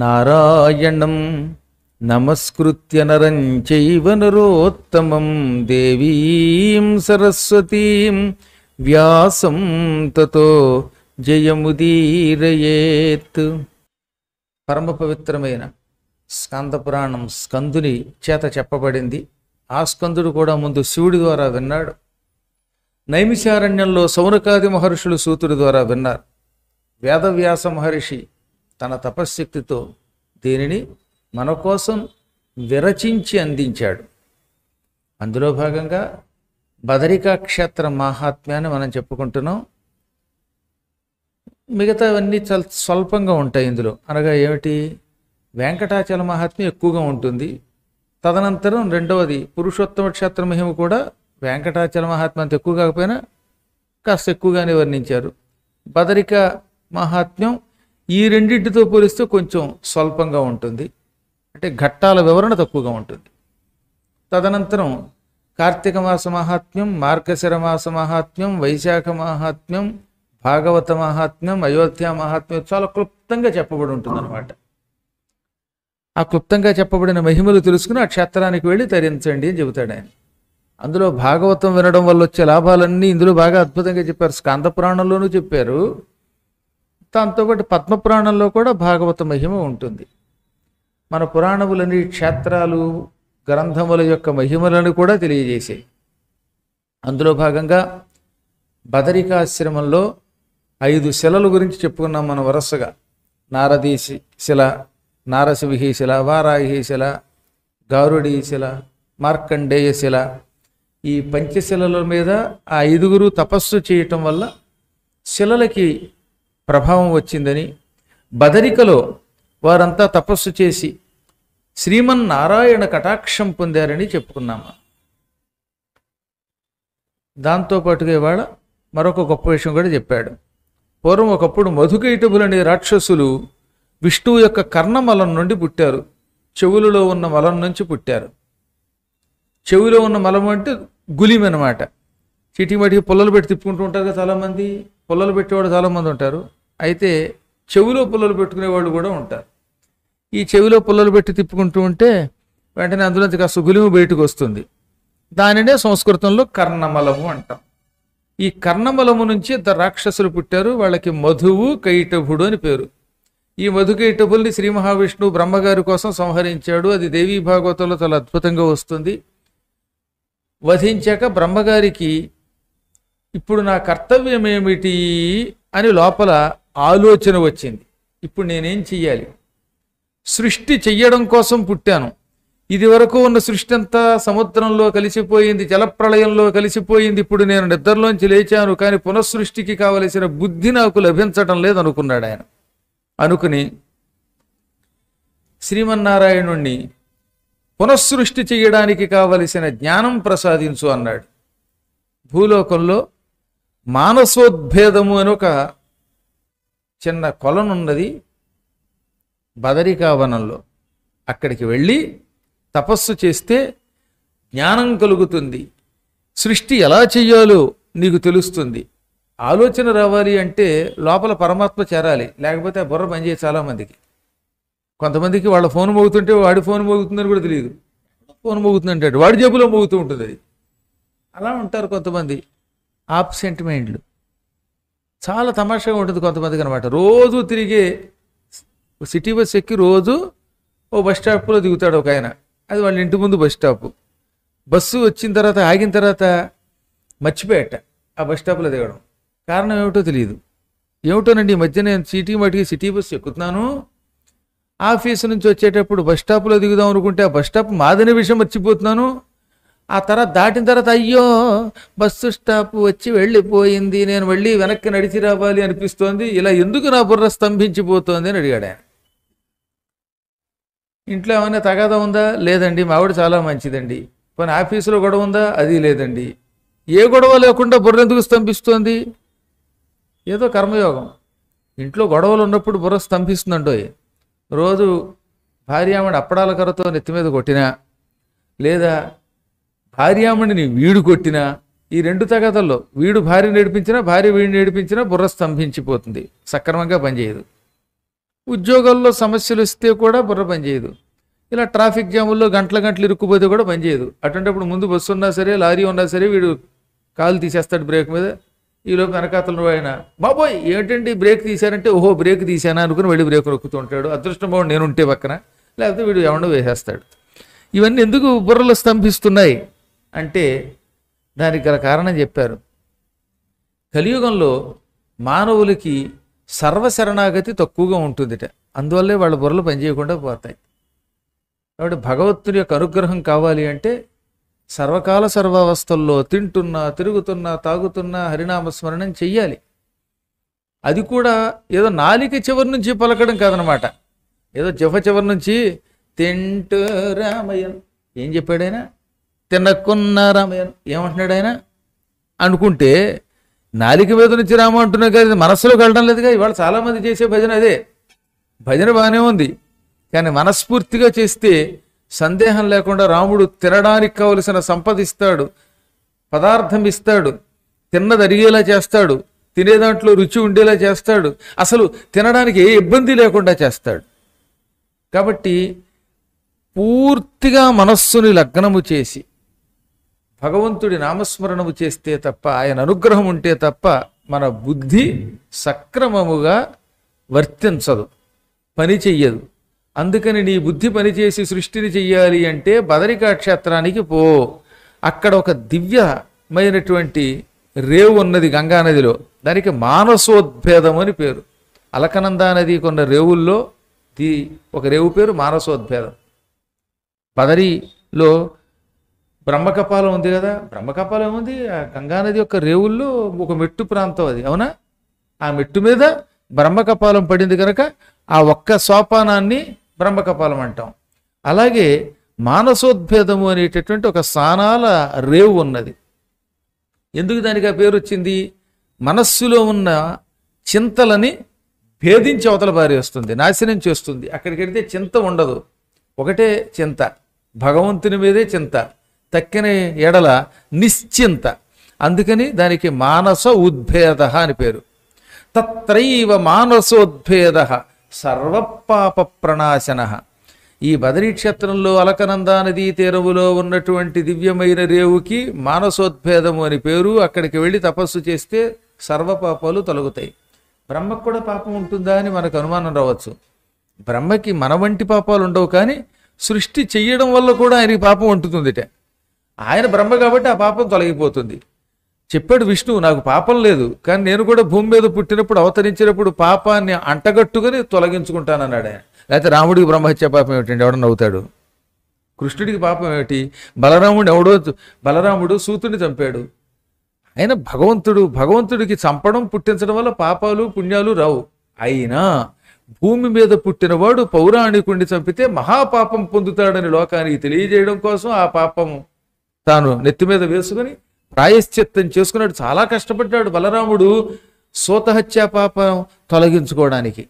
నారాయణం నమస్కృత్య నరం చైవ నరోత్తమం దేవీం సరస్వతీం వ్యాసం తతో జయముదీరయేత్ పరమ పవిత్రమైన స్కందపురాణం స్కందుని చేత చెప్పబడింది ఆ స్కందుడు కూడా ముందు శివుడి ద్వారా విన్నాడు నైమిషారణ్యంలో సౌనకాది మహర్షులు సూతుడి ద్వారా విన్నారు వేదవ్యాస మహర్షి తన తపశ్శక్తితో దీనిని మన కోసం విరచించి అందించాడు అందులో భాగంగా బదరికాక్షేత్ర క్షేత్ర మహాత్మ్యాన్ని మనం చెప్పుకుంటున్నాం మిగతావన్నీ చాలా స్వల్పంగా ఉంటాయి ఇందులో అనగా ఏమిటి వెంకటాచల మహాత్మ్యం ఎక్కువగా ఉంటుంది తదనంతరం రెండవది పురుషోత్తమ క్షేత్ర మహిమ కూడా వెంకటాచల మహాత్మ్యం అంత ఎక్కువ కాకపోయినా కాస్త ఎక్కువగానే వర్ణించారు బదరిక మహాత్మ్యం ఈ రెండింటితో పోలిస్తే కొంచెం స్వల్పంగా ఉంటుంది అంటే ఘట్టాల వివరణ తక్కువగా ఉంటుంది తదనంతరం కార్తీక మాస మహాత్మ్యం మార్గశిర మాస మహాత్మ్యం వైశాఖ మహాత్మ్యం భాగవత మహాత్మ్యం అయోధ్య మహాత్మ్యం చాలా క్లుప్తంగా చెప్పబడి ఉంటుందన్నమాట ఆ క్లుప్తంగా చెప్పబడిన మహిమలు తెలుసుకుని ఆ క్షేత్రానికి వెళ్ళి తరించండి అని చెబుతాడు ఆయన అందులో భాగవతం వినడం వల్ల వచ్చే లాభాలన్నీ ఇందులో బాగా అద్భుతంగా చెప్పారు స్కాంద పురాణంలోనూ చెప్పారు దాంతో పాటు పద్మపురాణంలో కూడా భాగవత మహిమ ఉంటుంది మన పురాణములని క్షేత్రాలు గ్రంథముల యొక్క మహిమలను కూడా తెలియజేసే అందులో భాగంగా బదరికాశ్రమంలో ఐదు శిలల గురించి చెప్పుకున్నాం మనం వరుసగా నారదీ శిల నారసింహి శిల వారాహి శిల గారుడీ శిల మార్కండేయ శిల ఈ పంచశిలల మీద ఆ ఐదుగురు తపస్సు చేయటం వల్ల శిలలకి ప్రభావం వచ్చిందని బదరికలో వారంతా తపస్సు చేసి శ్రీమన్నారాయణ కటాక్షం పొందారని చెప్పుకున్నాము దాంతోపాటుగా ఇవాళ మరొక గొప్ప విషయం కూడా చెప్పాడు పూర్వం ఒకప్పుడు మధుకైటబులనే రాక్షసులు విష్ణువు యొక్క కర్ణమలం నుండి పుట్టారు చెవులలో ఉన్న మలం నుంచి పుట్టారు చెవిలో ఉన్న మలం అంటే గులిం అనమాట చిటిమటికి పుల్లలు పెట్టి తిప్పుకుంటూ ఉంటారు కదా చాలామంది పుల్లలు పెట్టేవాడు చాలామంది ఉంటారు అయితే చెవిలో పుల్లలు పెట్టుకునే వాళ్ళు కూడా ఉంటారు ఈ చెవిలో పుల్లలు పెట్టి తిప్పుకుంటూ ఉంటే వెంటనే అందులోంచి కాస్త సుగులిము బయటకు వస్తుంది దానినే సంస్కృతంలో కర్ణమలము అంటాం ఈ కర్ణమలము నుంచి ఇద్దరు రాక్షసులు పుట్టారు వాళ్ళకి మధువు కైటభుడు అని పేరు ఈ మధు కైటభుల్ని శ్రీ మహావిష్ణువు బ్రహ్మగారి కోసం సంహరించాడు అది దేవీ భాగవతంలో చాలా అద్భుతంగా వస్తుంది వధించాక బ్రహ్మగారికి ఇప్పుడు నా కర్తవ్యం ఏమిటి అని లోపల ఆలోచన వచ్చింది ఇప్పుడు నేనేం చెయ్యాలి సృష్టి చెయ్యడం కోసం పుట్టాను ఇది వరకు ఉన్న సృష్టి అంతా సముద్రంలో కలిసిపోయింది జలప్రళయంలో కలిసిపోయింది ఇప్పుడు నేను నిద్రలోంచి లేచాను కానీ పునఃసృష్టికి కావలసిన బుద్ధి నాకు లభించటం లేదు ఆయన అనుకుని శ్రీమన్నారాయణుణ్ణి పునఃసృష్టి చేయడానికి కావలసిన జ్ఞానం ప్రసాదించు అన్నాడు భూలోకంలో మానసోద్భేదము అని ఒక చిన్న కొలనున్నది బదరికావనంలో అక్కడికి వెళ్ళి తపస్సు చేస్తే జ్ఞానం కలుగుతుంది సృష్టి ఎలా చెయ్యాలో నీకు తెలుస్తుంది ఆలోచన రావాలి అంటే లోపల పరమాత్మ చేరాలి లేకపోతే ఆ బుర్ర పనిచేయ చాలామందికి కొంతమందికి వాళ్ళ ఫోన్ మోగుతుంటే వాడి ఫోన్ మోగుతుందని కూడా తెలియదు ఫోన్ మోగుతుంది వాడి జబ్బులో మోగుతూ ఉంటుంది అది అలా ఉంటారు కొంతమంది ఆబ్సెంట్ మైండ్లు చాలా తమాషగా ఉంటుంది కొంతమందికి అనమాట రోజు తిరిగి సిటీ బస్ ఎక్కి రోజు ఓ బస్ స్టాప్లో దిగుతాడు ఒక ఆయన అది వాళ్ళ ఇంటి ముందు బస్ స్టాప్ బస్సు వచ్చిన తర్వాత ఆగిన తర్వాత మర్చిపోయట ఆ బస్ స్టాప్లో దిగడం కారణం ఏమిటో తెలియదు ఏమిటోనండి ఈ మధ్య నేను సిటీ మటుకి సిటీ బస్సు ఎక్కుతున్నాను ఆఫీస్ నుంచి వచ్చేటప్పుడు బస్ స్టాప్లో దిగుదాం అనుకుంటే ఆ బస్ స్టాప్ మాదనే విషయం మర్చిపోతున్నాను ఆ తర్వాత దాటిన తర్వాత అయ్యో బస్సు స్టాప్ వచ్చి వెళ్ళిపోయింది నేను మళ్ళీ వెనక్కి నడిచి రావాలి అనిపిస్తోంది ఇలా ఎందుకు నా బుర్ర స్తంభించిపోతోంది అని అడిగాడు ఆయన ఇంట్లో ఏమైనా తగాద ఉందా లేదండి మావిడ చాలా మంచిదండి పోనీ ఆఫీసులో గొడవ ఉందా అది లేదండి ఏ గొడవ లేకుండా బుర్ర ఎందుకు స్తంభిస్తోంది ఏదో కర్మయోగం ఇంట్లో గొడవలు ఉన్నప్పుడు బుర్ర స్తంభిస్తుందండోయ్ రోజు భార్య ఆమె అప్పడాల కర్రతో నెత్తి మీద కొట్టినా లేదా భార్యామణిని వీడు కొట్టినా ఈ రెండు తగదల్లో వీడు భార్య ఏడిపించినా భార్య వీడు ఏడిపించినా బుర్ర స్తంభించిపోతుంది సక్రమంగా పనిచేయదు ఉద్యోగాల్లో సమస్యలు ఇస్తే కూడా బుర్ర పనిచేయదు ఇలా ట్రాఫిక్ జాముల్లో గంటల గంటలు ఇరుక్కుపోతే కూడా పనిచేయదు అటువంటిప్పుడు ముందు బస్సు ఉన్నా సరే లారీ ఉన్నా సరే వీడు కాలు తీసేస్తాడు బ్రేక్ మీద ఈలోపు వెనకాతలు ఆయన బాబోయ్ ఏంటండి బ్రేక్ తీశారంటే ఓహో బ్రేక్ తీశాను అనుకుని వెళ్ళి బ్రేక్ ఉంటాడు అదృష్టం బాగుండి నేను ఉంటే పక్కన లేకపోతే వీడు ఎవడో వేసేస్తాడు ఇవన్నీ ఎందుకు బుర్రలు స్తంభిస్తున్నాయి అంటే దానికి గల కారణం చెప్పారు కలియుగంలో మానవులకి సర్వశరణాగతి తక్కువగా ఉంటుందిట అందువల్లే వాళ్ళ బుర్రలు పనిచేయకుండా పోతాయి కాబట్టి భగవత్తుని యొక్క అనుగ్రహం కావాలి అంటే సర్వకాల సర్వావస్థల్లో తింటున్నా తిరుగుతున్నా తాగుతున్నా హరినామస్మరణం చెయ్యాలి అది కూడా ఏదో నాలిక చివరి నుంచి పలకడం కాదనమాట ఏదో జఫ చివరి నుంచి తింటు రామయ్య ఏం చెప్పాడైనా తినకున్నారా ఏమంటున్నాడు ఆయన అనుకుంటే నాలిక మీద నుంచి రామంటున్నా కానీ కదా మనస్సులోకి వెళ్ళడం లేదుగా ఇవాళ చాలామంది చేసే భజన అదే భజన బాగానే ఉంది కానీ మనస్ఫూర్తిగా చేస్తే సందేహం లేకుండా రాముడు తినడానికి కావలసిన సంపద ఇస్తాడు పదార్థం ఇస్తాడు తిన్నది అరిగేలా చేస్తాడు తినే దాంట్లో రుచి ఉండేలా చేస్తాడు అసలు తినడానికి ఏ ఇబ్బంది లేకుండా చేస్తాడు కాబట్టి పూర్తిగా మనస్సుని లగ్నము చేసి భగవంతుడి నామస్మరణము చేస్తే తప్ప ఆయన అనుగ్రహం ఉంటే తప్ప మన బుద్ధి సక్రమముగా వర్తించదు పని చెయ్యదు అందుకని నీ బుద్ధి పనిచేసి సృష్టిని చెయ్యాలి అంటే బదరికా క్షేత్రానికి పో అక్కడ ఒక దివ్యమైనటువంటి రేవు ఉన్నది గంగానదిలో దానికి మానసోద్భేదం అని పేరు అలకనందా నది కొన్న రేవుల్లో ది ఒక రేవు పేరు మానసోద్భేదం బదరిలో బ్రహ్మకపాలం ఉంది కదా బ్రహ్మకపాలం ఏముంది గంగానది యొక్క రేవుల్లో ఒక మెట్టు ప్రాంతం అది అవునా ఆ మెట్టు మీద బ్రహ్మకపాలం పడింది కనుక ఆ ఒక్క సోపానాన్ని బ్రహ్మకపాలం అంటాం అలాగే మానసోద్భేదము అనేటటువంటి ఒక స్థానాల రేవు ఉన్నది ఎందుకు దానికి ఆ పేరు వచ్చింది మనస్సులో ఉన్న చింతలని భేదించి అవతల బారి వస్తుంది నాశనం చేస్తుంది అక్కడికి వెళితే చింత ఉండదు ఒకటే చింత భగవంతుని మీదే చింత తక్కిన ఎడల నిశ్చింత అందుకని దానికి మానస ఉద్భేద అని పేరు తత్రైవ మానసోద్భేద సర్వపాప ప్రణాశన ఈ బదరీ క్షేత్రంలో అలకనందా నదీ తీరములో ఉన్నటువంటి దివ్యమైన రేవుకి మానసోద్భేదము అని పేరు అక్కడికి వెళ్ళి తపస్సు చేస్తే సర్వపాపాలు తొలగుతాయి బ్రహ్మకు కూడా పాపం ఉంటుందా అని మనకు అనుమానం రావచ్చు బ్రహ్మకి మన వంటి పాపాలు ఉండవు కానీ సృష్టి చెయ్యడం వల్ల కూడా ఆయనకి పాపం ఉంటుందిట ఆయన బ్రహ్మ కాబట్టి ఆ పాపం తొలగిపోతుంది చెప్పాడు విష్ణువు నాకు పాపం లేదు కానీ నేను కూడా భూమి మీద పుట్టినప్పుడు అవతరించినప్పుడు పాపాన్ని అంటగట్టుకుని అన్నాడు ఆయన లేకపోతే రాముడికి బ్రహ్మహత్య పాపం ఏమిటండి ఎవడన్నా నవ్వుతాడు కృష్ణుడికి పాపం ఏమిటి బలరాముడు ఎవడో బలరాముడు సూతుని చంపాడు ఆయన భగవంతుడు భగవంతుడికి చంపడం పుట్టించడం వల్ల పాపాలు పుణ్యాలు రావు అయినా భూమి మీద పుట్టినవాడు పౌరాణికుణ్ణి చంపితే మహాపాపం పొందుతాడని లోకానికి తెలియజేయడం కోసం ఆ పాపం తాను నెత్తి మీద వేసుకుని ప్రాయశ్చిత్తం చేసుకున్నాడు చాలా కష్టపడ్డాడు బలరాముడు సూతహత్యా పాపం తొలగించుకోవడానికి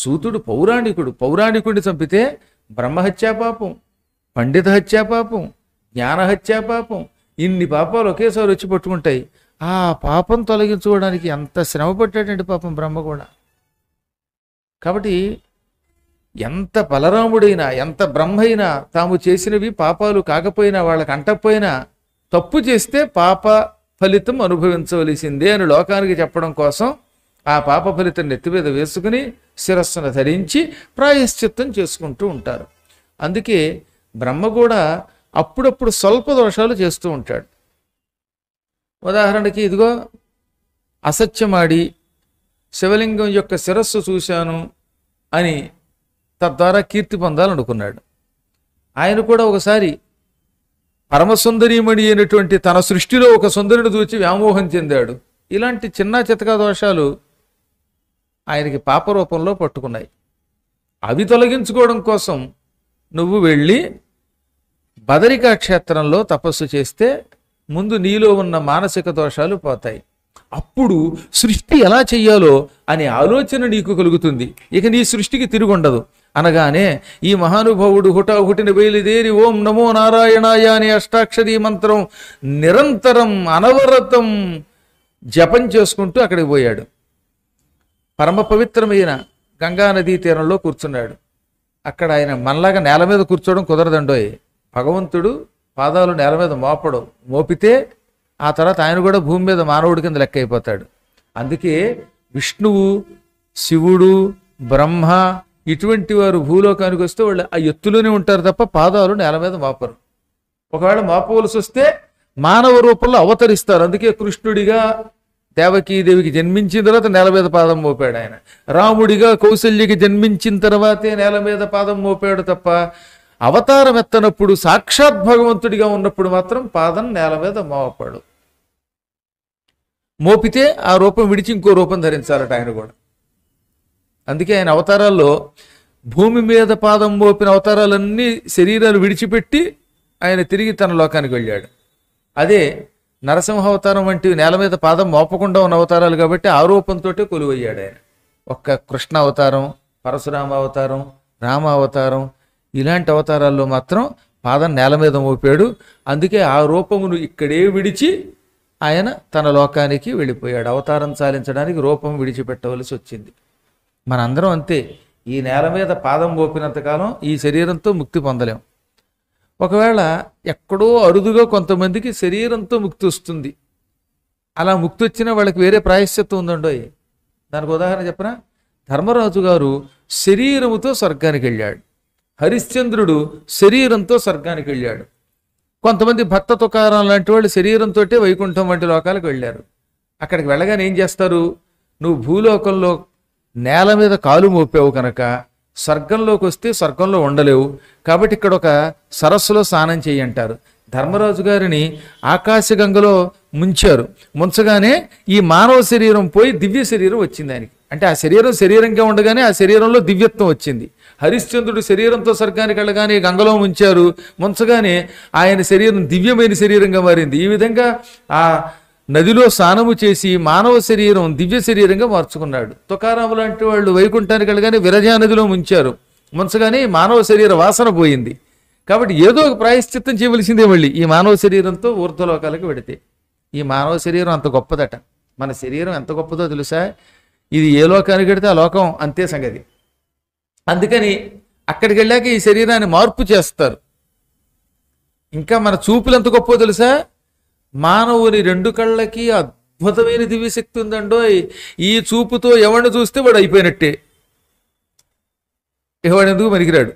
సూతుడు పౌరాణికుడు పౌరాణికుడిని చంపితే బ్రహ్మహత్యా పాపం పండిత హత్యా పాపం జ్ఞానహత్యా పాపం ఇన్ని పాపాలు ఒకేసారి వచ్చి పట్టుకుంటాయి ఆ పాపం తొలగించుకోవడానికి ఎంత శ్రమ పట్టాడండి పాపం బ్రహ్మ కూడా కాబట్టి ఎంత బలరాముడైనా ఎంత బ్రహ్మైనా తాము చేసినవి పాపాలు కాకపోయినా వాళ్ళకి అంటపోయినా తప్పు చేస్తే పాప ఫలితం అనుభవించవలసిందే అని లోకానికి చెప్పడం కోసం ఆ పాప ఫలితం నెత్తిమీద వేసుకుని శిరస్సును ధరించి ప్రాయశ్చిత్తం చేసుకుంటూ ఉంటారు అందుకే బ్రహ్మ కూడా అప్పుడప్పుడు స్వల్ప దోషాలు చేస్తూ ఉంటాడు ఉదాహరణకి ఇదిగో అసత్యమాడి శివలింగం యొక్క శిరస్సు చూశాను అని తద్వారా కీర్తి పొందాలనుకున్నాడు ఆయన కూడా ఒకసారి పరమసుందరీమణి అయినటువంటి తన సృష్టిలో ఒక సుందరుని చూచి వ్యామోహం చెందాడు ఇలాంటి చిన్న చితక దోషాలు ఆయనకి పాపరూపంలో పట్టుకున్నాయి అవి తొలగించుకోవడం కోసం నువ్వు వెళ్ళి బదరికా క్షేత్రంలో తపస్సు చేస్తే ముందు నీలో ఉన్న మానసిక దోషాలు పోతాయి అప్పుడు సృష్టి ఎలా చెయ్యాలో అనే ఆలోచన నీకు కలుగుతుంది ఇక నీ సృష్టికి తిరుగుండదు అనగానే ఈ మహానుభావుడు హుటాహుటిన బయలుదేరి ఓం నమో నారాయణాయ అనే అష్టాక్షరీ మంత్రం నిరంతరం అనవరతం జపం చేసుకుంటూ అక్కడికి పోయాడు పరమ పవిత్రమైన గంగానదీ తీరంలో కూర్చున్నాడు అక్కడ ఆయన మనలాగా నేల మీద కూర్చోవడం కుదరదండోయ్ భగవంతుడు పాదాలు నేల మీద మోపడం మోపితే ఆ తర్వాత ఆయన కూడా భూమి మీద మానవుడి కింద లెక్క అయిపోతాడు అందుకే విష్ణువు శివుడు బ్రహ్మ ఇటువంటి వారు భూలోకానికి వస్తే వాళ్ళు ఆ ఎత్తులోనే ఉంటారు తప్ప పాదాలు నేల మీద మాపరు ఒకవేళ మాపవలసి వస్తే మానవ రూపంలో అవతరిస్తారు అందుకే కృష్ణుడిగా దేవకీదేవికి జన్మించిన తర్వాత నేల మీద పాదం మోపాడు ఆయన రాముడిగా కౌశల్యకి జన్మించిన తర్వాతే నేల మీద పాదం మోపాడు తప్ప అవతారం ఎత్తనప్పుడు సాక్షాత్ భగవంతుడిగా ఉన్నప్పుడు మాత్రం పాదం నేల మీద మోపాడు మోపితే ఆ రూపం విడిచి ఇంకో రూపం ధరించాలట ఆయన కూడా అందుకే ఆయన అవతారాల్లో భూమి మీద పాదం మోపిన అవతారాలన్నీ శరీరాలు విడిచిపెట్టి ఆయన తిరిగి తన లోకానికి వెళ్ళాడు అదే నరసింహ అవతారం వంటి నేల మీద పాదం మోపకుండా ఉన్న అవతారాలు కాబట్టి ఆ రూపంతో కొలువయ్యాడు ఆయన ఒక్క కృష్ణ అవతారం పరశురామ అవతారం రామ అవతారం ఇలాంటి అవతారాల్లో మాత్రం పాదం నేల మీద మోపాడు అందుకే ఆ రూపమును ఇక్కడే విడిచి ఆయన తన లోకానికి వెళ్ళిపోయాడు అవతారం చాలించడానికి రూపం విడిచిపెట్టవలసి వచ్చింది మనందరం అంతే ఈ నేల మీద పాదం పోపినంతకాలం ఈ శరీరంతో ముక్తి పొందలేం ఒకవేళ ఎక్కడో అరుదుగా కొంతమందికి శరీరంతో ముక్తి వస్తుంది అలా ముక్తి వచ్చినా వాళ్ళకి వేరే ప్రాయశ్చిత్వం ఉందండో దానికి ఉదాహరణ చెప్పిన ధర్మరాజు గారు శరీరముతో స్వర్గానికి వెళ్ళాడు హరిశ్చంద్రుడు శరీరంతో స్వర్గానికి వెళ్ళాడు కొంతమంది భక్త తుకారం లాంటి వాళ్ళు శరీరంతో వైకుంఠం వంటి లోకాలకు వెళ్ళారు అక్కడికి వెళ్ళగానే ఏం చేస్తారు నువ్వు భూలోకంలో నేల మీద కాలు మోపావు కనుక స్వర్గంలోకి వస్తే స్వర్గంలో ఉండలేవు కాబట్టి ఇక్కడ ఒక సరస్సులో స్నానం చేయి అంటారు ధర్మరాజు గారిని ఆకాశగంగలో ముంచారు ముంచగానే ఈ మానవ శరీరం పోయి దివ్య శరీరం వచ్చింది ఆయనకి అంటే ఆ శరీరం శరీరంగా ఉండగానే ఆ శరీరంలో దివ్యత్వం వచ్చింది హరిశ్చంద్రుడు శరీరంతో స్వర్గానికి వెళ్ళగానే గంగలో ముంచారు ముంచగానే ఆయన శరీరం దివ్యమైన శరీరంగా మారింది ఈ విధంగా ఆ నదిలో స్నానము చేసి మానవ శరీరం దివ్య శరీరంగా మార్చుకున్నాడు తుకారాము లాంటి వాళ్ళు వైకుంఠానికి వెళ్ళగానే విరజా నదిలో ముంచారు ముంచగానే మానవ శరీర వాసన పోయింది కాబట్టి ఏదో ఒక ప్రాయశ్చిత్తం చేయవలసిందే మళ్ళీ ఈ మానవ శరీరంతో ఊర్ధ్వలోకాలకు పెడితే ఈ మానవ శరీరం అంత గొప్పదట మన శరీరం ఎంత గొప్పదో తెలుసా ఇది ఏ లోకానికి పెడితే ఆ లోకం అంతే సంగతి అందుకని అక్కడికి వెళ్ళాక ఈ శరీరాన్ని మార్పు చేస్తారు ఇంకా మన చూపులు ఎంత గొప్పో తెలుసా మానవుని రెండు కళ్ళకి అద్భుతమైన దివ్యశక్తి ఉందండో ఈ చూపుతో ఎవడిని చూస్తే వాడు అయిపోయినట్టే ఎవడెందుకు ఎందుకు మరిగిరాడు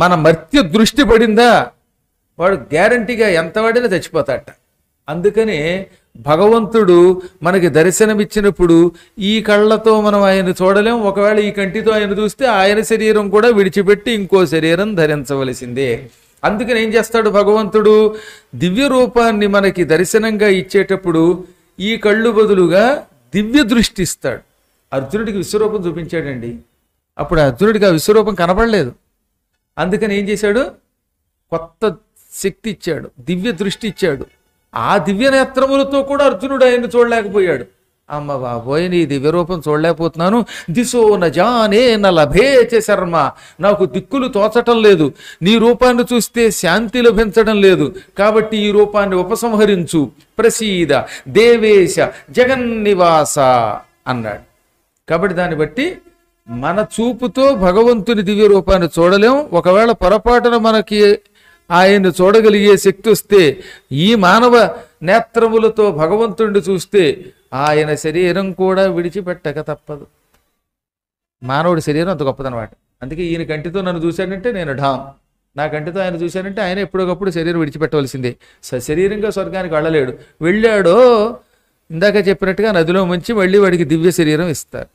మన మర్త్య దృష్టి పడిందా వాడు గ్యారంటీగా ఎంత వాడినా చచ్చిపోతాట అందుకని భగవంతుడు మనకి దర్శనమిచ్చినప్పుడు ఈ కళ్ళతో మనం ఆయన చూడలేం ఒకవేళ ఈ కంటితో ఆయన చూస్తే ఆయన శరీరం కూడా విడిచిపెట్టి ఇంకో శరీరం ధరించవలసిందే అందుకని ఏం చేస్తాడు భగవంతుడు దివ్య రూపాన్ని మనకి దర్శనంగా ఇచ్చేటప్పుడు ఈ కళ్ళు బదులుగా దివ్య దృష్టి ఇస్తాడు అర్జునుడికి విశ్వరూపం చూపించాడండి అప్పుడు అర్జునుడికి ఆ విశ్వరూపం కనబడలేదు అందుకని ఏం చేశాడు కొత్త శక్తి ఇచ్చాడు దివ్య దృష్టి ఇచ్చాడు ఆ దివ్య నేత్రములతో కూడా అర్జునుడు ఆయన్ని చూడలేకపోయాడు అమ్మ బాబోయ్ నీ రూపం చూడలేకపోతున్నాను దిశో నజానే నభే శర్మ నాకు దిక్కులు తోచటం లేదు నీ రూపాన్ని చూస్తే శాంతి లభించడం లేదు కాబట్టి ఈ రూపాన్ని ఉపసంహరించు ప్రసీద దేవేశ జగన్నివాస అన్నాడు కాబట్టి దాన్ని బట్టి మన చూపుతో భగవంతుని దివ్య రూపాన్ని చూడలేం ఒకవేళ పొరపాటున మనకి ఆయన్ని చూడగలిగే శక్తి వస్తే ఈ మానవ నేత్రములతో భగవంతుణ్ణి చూస్తే ఆయన శరీరం కూడా విడిచిపెట్టక తప్పదు మానవుడి శరీరం అంత గొప్పదనమాట అందుకే ఈయన కంటితో నన్ను చూశాడంటే నేను ఢామ్ నా కంటితో ఆయన చూశాడంటే ఆయన ఎప్పటికప్పుడు శరీరం విడిచిపెట్టవలసిందే సశరీరంగా స్వర్గానికి వెళ్ళలేడు వెళ్ళాడో ఇందాక చెప్పినట్టుగా నదిలో ముంచి మళ్ళీ వాడికి దివ్య శరీరం ఇస్తారు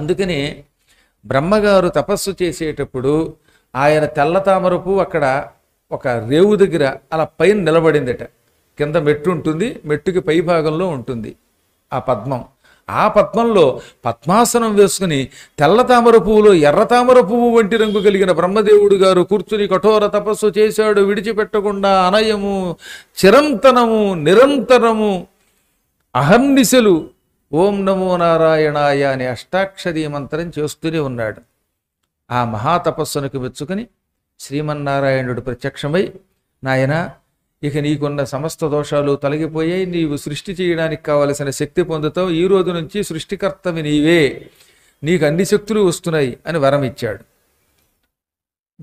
అందుకని బ్రహ్మగారు తపస్సు చేసేటప్పుడు ఆయన తెల్ల తామరపు అక్కడ ఒక రేవు దగ్గర అలా పైన నిలబడిందట కింద మెట్టు ఉంటుంది మెట్టుకి పై భాగంలో ఉంటుంది ఆ పద్మం ఆ పద్మంలో పద్మాసనం వేసుకుని తెల్ల తామర పువ్వులో ఎర్ర తామర పువ్వు వంటి రంగు కలిగిన బ్రహ్మదేవుడు గారు కూర్చుని కఠోర తపస్సు చేశాడు విడిచిపెట్టకుండా అనయము చిరంతనము నిరంతరము అహర్నిశలు ఓం నమో నారాయణాయ అని అష్టాక్షరి మంత్రం చేస్తూనే ఉన్నాడు ఆ మహాతపస్సునికి మెచ్చుకుని శ్రీమన్నారాయణుడు ప్రత్యక్షమై నాయన ఇక నీకున్న సమస్త దోషాలు తొలగిపోయాయి నీవు సృష్టి చేయడానికి కావలసిన శక్తి పొందుతావు ఈ రోజు నుంచి సృష్టికర్తవి నీవే నీకు అన్ని శక్తులు వస్తున్నాయి అని వరం ఇచ్చాడు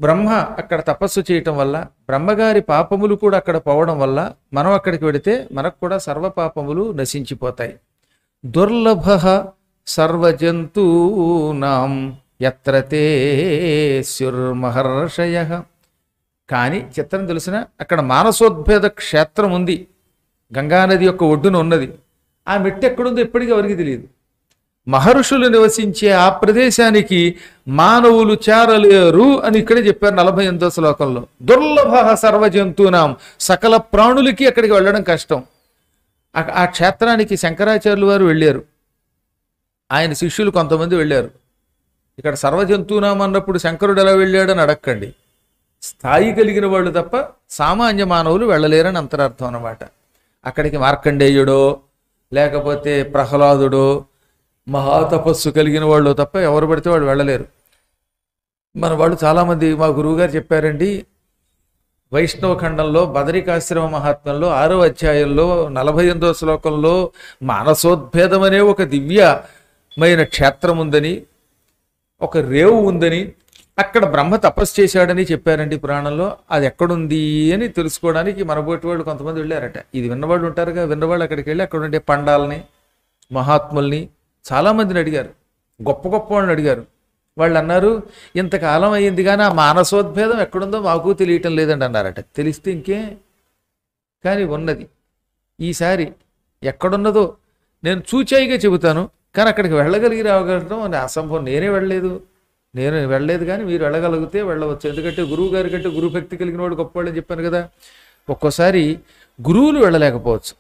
బ్రహ్మ అక్కడ తపస్సు చేయటం వల్ల బ్రహ్మగారి పాపములు కూడా అక్కడ పోవడం వల్ల మనం అక్కడికి వెడితే మనకు కూడా సర్వ పాపములు నశించిపోతాయి దుర్లభ సర్వజంతూనాం యత్రతే శుర్మహర్షయ కానీ చిత్రం తెలిసిన అక్కడ మానసోద్భేద క్షేత్రం ఉంది గంగానది యొక్క ఒడ్డున ఉన్నది ఆ మెట్టు ఎక్కడుందో ఎప్పటికీ ఎవరికి తెలియదు మహర్షులు నివసించే ఆ ప్రదేశానికి మానవులు చేరలేరు అని ఇక్కడే చెప్పారు నలభై ఎనిమిదో శ్లోకంలో దుర్లభ జంతువునాం సకల ప్రాణులకి అక్కడికి వెళ్ళడం కష్టం ఆ క్షేత్రానికి శంకరాచార్యులు వారు వెళ్ళారు ఆయన శిష్యులు కొంతమంది వెళ్ళారు ఇక్కడ జంతువునాం అన్నప్పుడు శంకరుడు ఎలా వెళ్ళాడని అడక్కండి స్థాయి కలిగిన వాళ్ళు తప్ప సామాన్య మానవులు వెళ్ళలేరని అంతరార్థం అనమాట అక్కడికి మార్కండేయుడో లేకపోతే ప్రహ్లాదుడో మహాతపస్సు కలిగిన వాళ్ళు తప్ప ఎవరు పడితే వాళ్ళు వెళ్ళలేరు మన వాళ్ళు చాలామంది మా గురువుగారు చెప్పారండి వైష్ణవఖండంలో బదరికాశ్రమ మహాత్మంలో ఆరో అధ్యాయంలో నలభై ఎనిమిదో శ్లోకంలో మానసోద్భేదం అనే ఒక దివ్యమైన క్షేత్రం ఉందని ఒక రేవు ఉందని అక్కడ బ్రహ్మ తపస్సు చేశాడని చెప్పారండి పురాణంలో అది ఎక్కడుంది అని తెలుసుకోవడానికి మనబోటి వాళ్ళు కొంతమంది వెళ్ళారట ఇది విన్నవాళ్ళు ఉంటారుగా విన్నవాళ్ళు అక్కడికి వెళ్ళి అక్కడ ఉండే పండాలని మహాత్ముల్ని చాలామందిని అడిగారు గొప్ప గొప్ప వాళ్ళని అడిగారు వాళ్ళు అన్నారు ఇంతకాలం అయ్యింది కానీ ఆ మానసోద్భేదం ఎక్కడుందో మాకు తెలియటం లేదండి అన్నారట తెలిస్తే ఇంకే కానీ ఉన్నది ఈసారి ఎక్కడున్నదో నేను చూచాయిగా చెబుతాను కానీ అక్కడికి వెళ్ళగలిగి రావగలడం అసంభవం నేనే వెళ్ళలేదు నేను వెళ్ళలేదు కానీ మీరు వెళ్ళగలిగితే వెళ్ళవచ్చు ఎందుకంటే గురువు గారి కంటే గురువు భక్తి కలిగిన వాడు గొప్పవాడు అని చెప్పాను కదా ఒక్కోసారి గురువులు వెళ్ళలేకపోవచ్చు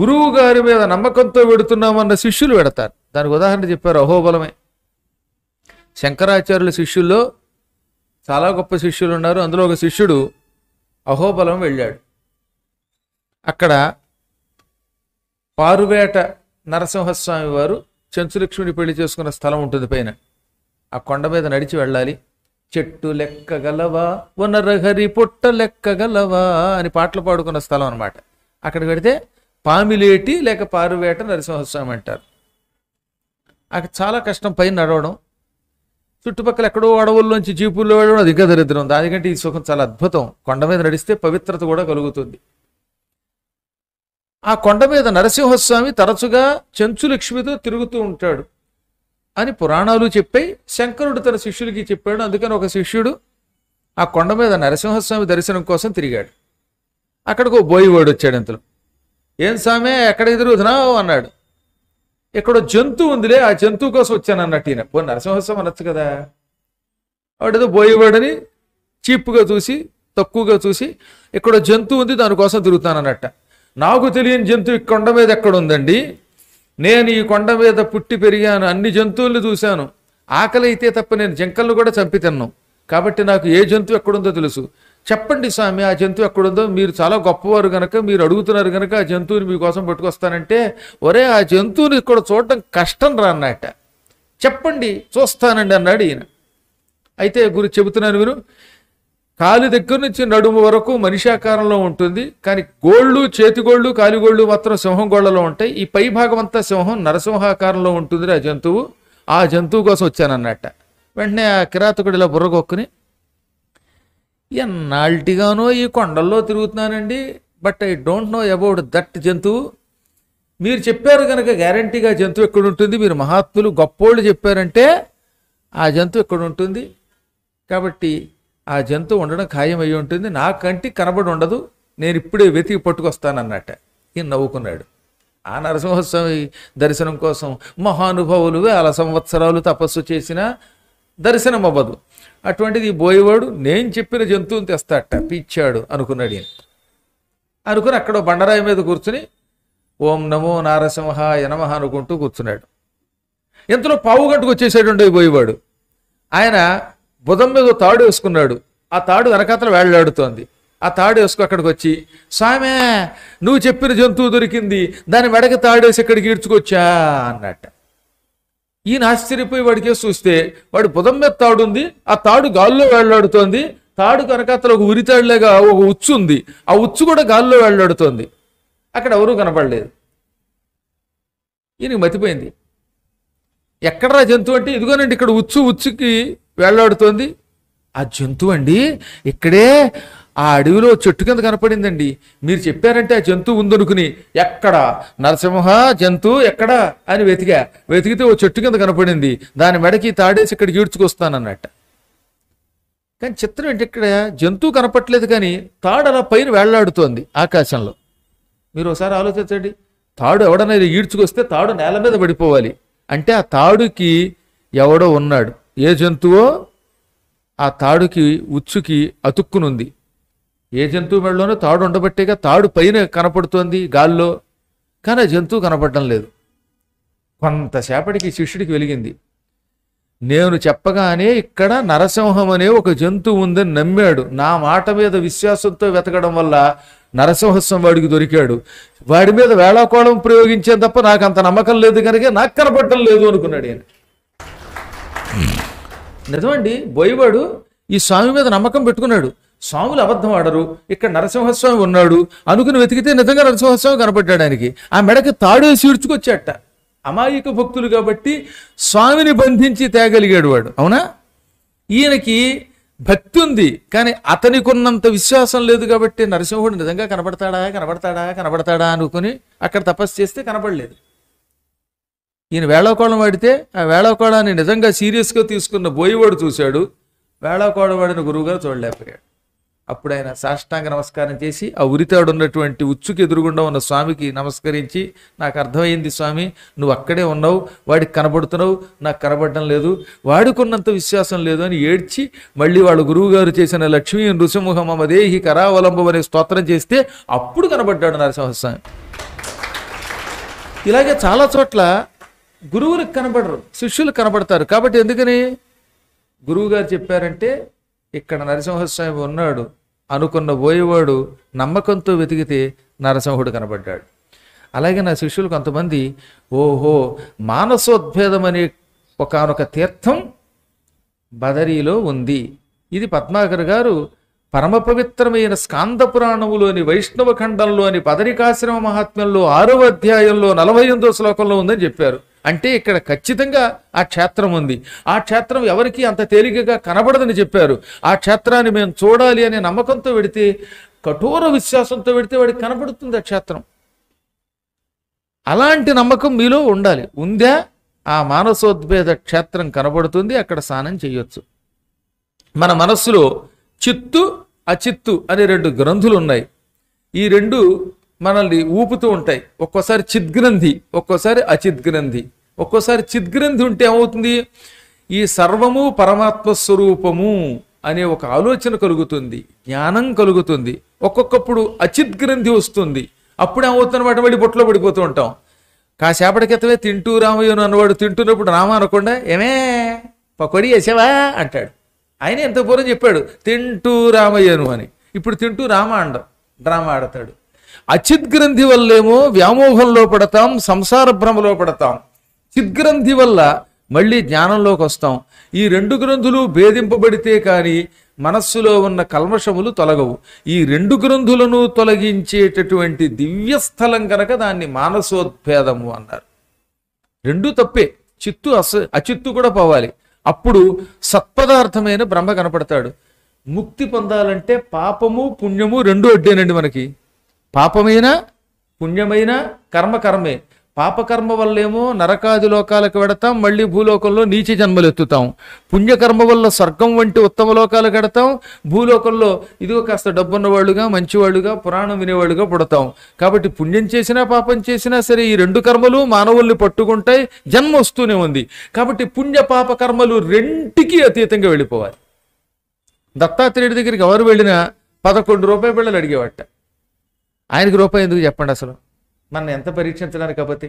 గురువు గారి మీద నమ్మకంతో పెడుతున్నామన్న శిష్యులు పెడతారు దానికి ఉదాహరణ చెప్పారు అహోబలమే శంకరాచార్యుల శిష్యుల్లో చాలా గొప్ప శిష్యులు ఉన్నారు అందులో ఒక శిష్యుడు అహోబలం వెళ్ళాడు అక్కడ పారువేట నరసింహస్వామి వారు చెంచులక్ష్మిని పెళ్లి చేసుకున్న స్థలం ఉంటుంది పైన ఆ కొండ మీద నడిచి వెళ్ళాలి చెట్టు లెక్కగలవా వనరహరి పొట్ట లెక్కగలవా అని పాటలు పాడుకున్న స్థలం అనమాట అక్కడికి వెడితే పామిలేటి లేక పారువేట నరసింహస్వామి అంటారు అక్కడ చాలా కష్టం పైన నడవడం చుట్టుపక్కల ఎక్కడో అడవుల్లోంచి జీపుల్లో వెళ్ళడం అది ఇంకా దరిద్రం దానికంటే ఈ సుఖం చాలా అద్భుతం కొండ మీద నడిస్తే పవిత్రత కూడా కలుగుతుంది ఆ కొండ మీద నరసింహస్వామి తరచుగా చెంచు లక్ష్మితో తిరుగుతూ ఉంటాడు అని పురాణాలు చెప్పాయి శంకరుడు తన శిష్యులకి చెప్పాడు అందుకని ఒక శిష్యుడు ఆ కొండ మీద నరసింహస్వామి దర్శనం కోసం తిరిగాడు అక్కడికి ఓ బోయివాడు వచ్చాడు ఇంతలో ఏం స్వామి ఎక్కడ ఎదురుతున్నావు అన్నాడు ఎక్కడో జంతువు ఉందిలే ఆ జంతువు కోసం వచ్చాను అన్నట్టు ఈయన పో నరసింహస్వామి అనొచ్చు కదా వాడేదో బోయివాడని చీప్గా చూసి తక్కువగా చూసి ఇక్కడ జంతువు ఉంది దానికోసం తిరుగుతాను అన్నట్ట నాకు తెలియని జంతువు ఈ కొండ మీద ఎక్కడ ఉందండి నేను ఈ కొండ మీద పుట్టి పెరిగాను అన్ని జంతువుల్ని చూశాను ఆకలి అయితే తప్ప నేను జింకలను కూడా చంపి తిన్నాను కాబట్టి నాకు ఏ జంతువు ఎక్కడుందో తెలుసు చెప్పండి స్వామి ఆ జంతువు ఎక్కడుందో మీరు చాలా గొప్పవారు కనుక మీరు అడుగుతున్నారు కనుక ఆ జంతువుని మీకోసం పట్టుకొస్తానంటే ఒరే ఆ జంతువుని ఇక్కడ చూడటం కష్టం రా అన్నట చెప్పండి చూస్తానండి అన్నాడు ఈయన అయితే గురు చెబుతున్నాను మీరు కాలు దగ్గర నుంచి నడుము వరకు మనిషి ఆకారంలో ఉంటుంది కానీ గోళ్ళు చేతిగోళ్ళు కాలిగోళ్ళు మాత్రం సింహం గోళ్లలో ఉంటాయి ఈ పై భాగం అంతా సింహం నరసింహాకారంలో ఉంటుంది ఆ జంతువు ఆ జంతువు కోసం వచ్చానన్నట్ట వెంటనే ఆ కిరాతకుడు ఇలా బుర్రగొక్కుని ఎన్నాల్టిగానో ఈ కొండల్లో తిరుగుతున్నానండి but I don't know about that జంతువు మీరు చెప్పారు కనుక గ్యారంటీగా జంతువు ఎక్కడ ఉంటుంది మీరు మహాత్ములు గొప్పోళ్ళు చెప్పారంటే ఆ జంతువు ఎక్కడ ఉంటుంది కాబట్టి ఆ జంతువు ఉండడం ఖాయం అయి ఉంటుంది నా కంటి కనబడి ఉండదు నేను ఇప్పుడే వెతికి పట్టుకొస్తానన్నట ఈయన నవ్వుకున్నాడు ఆ నరసింహస్వామి దర్శనం కోసం మహానుభావులు వేల సంవత్సరాలు తపస్సు చేసిన దర్శనం అవ్వదు అటువంటిది బోయేవాడు నేను చెప్పిన జంతువుని తెస్తాట పిచ్చాడు అనుకున్నాడు ఈయన అనుకుని అక్కడ బండరాయి మీద కూర్చుని ఓం నమో నారసింహ యనమ అనుకుంటూ కూర్చున్నాడు ఇంతలో పావు గంటకు వచ్చేసేటువంటి పోయేవాడు ఆయన బుధం మీద తాడు వేసుకున్నాడు ఆ తాడు వెనకాతలు వేళ్లాడుతోంది ఆ తాడు వేసుకు అక్కడికి వచ్చి స్వామే నువ్వు చెప్పిన జంతువు దొరికింది దాని తాడు తాడేసి ఇక్కడికి ఈడ్చుకొచ్చా అన్నట్ట ఈయన ఆశ్చర్యపోయి వాడికే చూస్తే వాడు బుధం మీద తాడు ఉంది ఆ తాడు గాల్లో వేళ్లాడుతోంది తాడు కనకాతలు ఒక ఉరితాడులాగా ఒక ఉచ్చు ఉంది ఆ ఉచ్చు కూడా గాల్లో వేళ్లాడుతోంది అక్కడ ఎవరూ కనపడలేదు ఈయనకి మతిపోయింది ఎక్కడరా జంతువు అంటే ఇదిగోనండి ఇక్కడ ఉచ్చు ఉచ్చుకి వెళ్ళాడుతోంది ఆ జంతువు అండి ఇక్కడే ఆ అడవిలో చెట్టు కింద కనపడిందండి మీరు చెప్పారంటే ఆ జంతువు ఉందనుకుని ఎక్కడ నరసింహ జంతువు ఎక్కడ అని వెతికా వెతికితే ఓ చెట్టు కింద కనపడింది దాని మెడకి తాడేసి ఇక్కడ అన్నట్టు కానీ చిత్రం ఏంటి ఇక్కడ జంతువు కనపట్లేదు కానీ తాడు అలా పైన వేళ్లాడుతోంది ఆకాశంలో మీరు ఒకసారి ఆలోచించండి తాడు ఎవడనేది ఈడ్చుకొస్తే తాడు నేల మీద పడిపోవాలి అంటే ఆ తాడుకి ఎవడో ఉన్నాడు ఏ జంతువో ఆ తాడుకి ఉచ్చుకి అతుక్కునుంది ఏ జంతువు మెడలోనో తాడు ఉండబట్టేగా తాడు పైన కనపడుతోంది గాల్లో కానీ ఆ జంతువు కనపడటం లేదు కొంతసేపటికి శిష్యుడికి వెలిగింది నేను చెప్పగానే ఇక్కడ నరసింహం అనే ఒక జంతువు ఉందని నమ్మాడు నా మాట మీద విశ్వాసంతో వెతకడం వల్ల నరసింహస్వం వాడికి దొరికాడు వాడి మీద వేళాకోళం ప్రయోగించే తప్ప నాకు అంత నమ్మకం లేదు కనుక నాకు కనపడటం లేదు అనుకున్నాడు ఆయన నిజమండి బోయవాడు ఈ స్వామి మీద నమ్మకం పెట్టుకున్నాడు స్వాములు అబద్ధం ఆడరు ఇక్కడ నరసింహస్వామి ఉన్నాడు అనుకుని వెతికితే నిజంగా నరసింహస్వామి కనపడ్డాడు ఆయనకి ఆ మెడకి తాడు ఇడ్చుకొచ్చాట అమాయక భక్తులు కాబట్టి స్వామిని బంధించి తేగలిగాడు వాడు అవునా ఈయనకి భక్తి ఉంది కానీ అతనికి ఉన్నంత విశ్వాసం లేదు కాబట్టి నరసింహుడు నిజంగా కనబడతాడా కనబడతాడా కనబడతాడా అనుకుని అక్కడ తపస్సు చేస్తే కనపడలేదు ఈయన వేళాకోళం వాడితే ఆ వేళాకోళాన్ని నిజంగా సీరియస్గా తీసుకున్న బోయివాడు చూశాడు వేళాకోళం వాడిన గురువుగా చూడలేకపోయాడు అప్పుడు ఆయన సాష్టాంగ నమస్కారం చేసి ఆ ఉరితాడు ఉన్నటువంటి ఉచ్చుకి ఎదురుగుండా ఉన్న స్వామికి నమస్కరించి నాకు అర్థమైంది స్వామి నువ్వు అక్కడే ఉన్నావు వాడికి కనబడుతున్నావు నాకు కనబడడం లేదు వాడుకున్నంత విశ్వాసం లేదు అని ఏడ్చి మళ్ళీ వాళ్ళ గురువుగారు చేసిన లక్ష్మీ నృసింహ ఈ కరావలంబం అనే స్తోత్రం చేస్తే అప్పుడు కనబడ్డాడు నరసింహస్వామి ఇలాగే చాలా చోట్ల గురువులకు కనబడరు శిష్యులు కనబడతారు కాబట్టి ఎందుకని గురువు గారు చెప్పారంటే ఇక్కడ నరసింహస్వామి ఉన్నాడు అనుకున్న పోయేవాడు నమ్మకంతో వెతికితే నరసింహుడు కనబడ్డాడు అలాగే నా శిష్యులు కొంతమంది ఓహో మానసోద్భేదం అనే ఒకనొక తీర్థం బదరీలో ఉంది ఇది పద్మాకర్ గారు పరమ పవిత్రమైన స్కాంద పురాణములోని వైష్ణవ ఖండంలోని పదరికాశ్రమ మహాత్మ్యంలో ఆరవ అధ్యాయంలో నలభై ఎనిమిదో శ్లోకంలో ఉందని చెప్పారు అంటే ఇక్కడ ఖచ్చితంగా ఆ క్షేత్రం ఉంది ఆ క్షేత్రం ఎవరికి అంత తేలికగా కనబడదని చెప్పారు ఆ క్షేత్రాన్ని మేము చూడాలి అనే నమ్మకంతో పెడితే కఠోర విశ్వాసంతో పెడితే వాడికి కనబడుతుంది ఆ క్షేత్రం అలాంటి నమ్మకం మీలో ఉండాలి ఉందా ఆ మానసోద్భేద క్షేత్రం కనబడుతుంది అక్కడ స్నానం చేయొచ్చు మన మనస్సులో చిత్తు అచిత్తు అనే రెండు గ్రంథులు ఉన్నాయి ఈ రెండు మనల్ని ఊపుతూ ఉంటాయి ఒక్కోసారి చిద్గ్రంథి ఒక్కోసారి అచిద్గ్రంథి ఒక్కోసారి చిద్గ్రంథి ఉంటే ఏమవుతుంది ఈ సర్వము పరమాత్మ స్వరూపము అనే ఒక ఆలోచన కలుగుతుంది జ్ఞానం కలుగుతుంది ఒక్కొక్కప్పుడు అచిద్గ్రంథి వస్తుంది అప్పుడు అనమాట మళ్ళీ బొట్టలో పడిపోతూ ఉంటాం కాసేపటి తింటూ రామయ్యను అన్నవాడు తింటున్నప్పుడు రామ అనకుండా ఏమే పకోడీ వేసావా అంటాడు ఆయన ఎంత పూర్వం చెప్పాడు తింటూ రామయ్యను అని ఇప్పుడు తింటూ రామ అండం డ్రామా ఆడతాడు అచిద్గ్రంథి వల్లేమో వ్యామోహంలో పడతాం సంసార భ్రమలో పడతాం చిద్గ్రంథి వల్ల మళ్ళీ జ్ఞానంలోకి వస్తాం ఈ రెండు గ్రంథులు భేదింపబడితే కానీ మనస్సులో ఉన్న కల్మషములు తొలగవు ఈ రెండు గ్రంథులను తొలగించేటటువంటి దివ్యస్థలం కనుక దాన్ని మానసోద్భేదము అన్నారు రెండు తప్పే చిత్తు అస అచిత్తు కూడా పోవాలి అప్పుడు సత్పదార్థమైన బ్రహ్మ కనపడతాడు ముక్తి పొందాలంటే పాపము పుణ్యము రెండు అడ్డేనండి మనకి పాపమైనా పుణ్యమైన కర్మ కర్మే పాపకర్మ వల్లేమో నరకాది లోకాలకు వెడతాం మళ్ళీ భూలోకంలో నీచి జన్మలు ఎత్తుతాం పుణ్యకర్మ వల్ల స్వర్గం వంటి ఉత్తమ లోకాలకు పెడతాం భూలోకంలో ఇదిగో కాస్త డబ్బున్నవాళ్ళుగా మంచివాళ్ళుగా పురాణం వినేవాళ్ళుగా పుడతాం కాబట్టి పుణ్యం చేసినా పాపం చేసినా సరే ఈ రెండు కర్మలు మానవుల్ని పట్టుకుంటాయి జన్మ వస్తూనే ఉంది కాబట్టి పుణ్య పాప కర్మలు రెంటికి అతీతంగా వెళ్ళిపోవాలి దత్తాత్రేయుడి దగ్గరికి ఎవరు వెళ్ళినా పదకొండు రూపాయల పిల్లలు అడిగేవాట ఆయనకి రూపాయి ఎందుకు చెప్పండి అసలు నన్ను ఎంత పరీక్షించడానికి కాబట్టి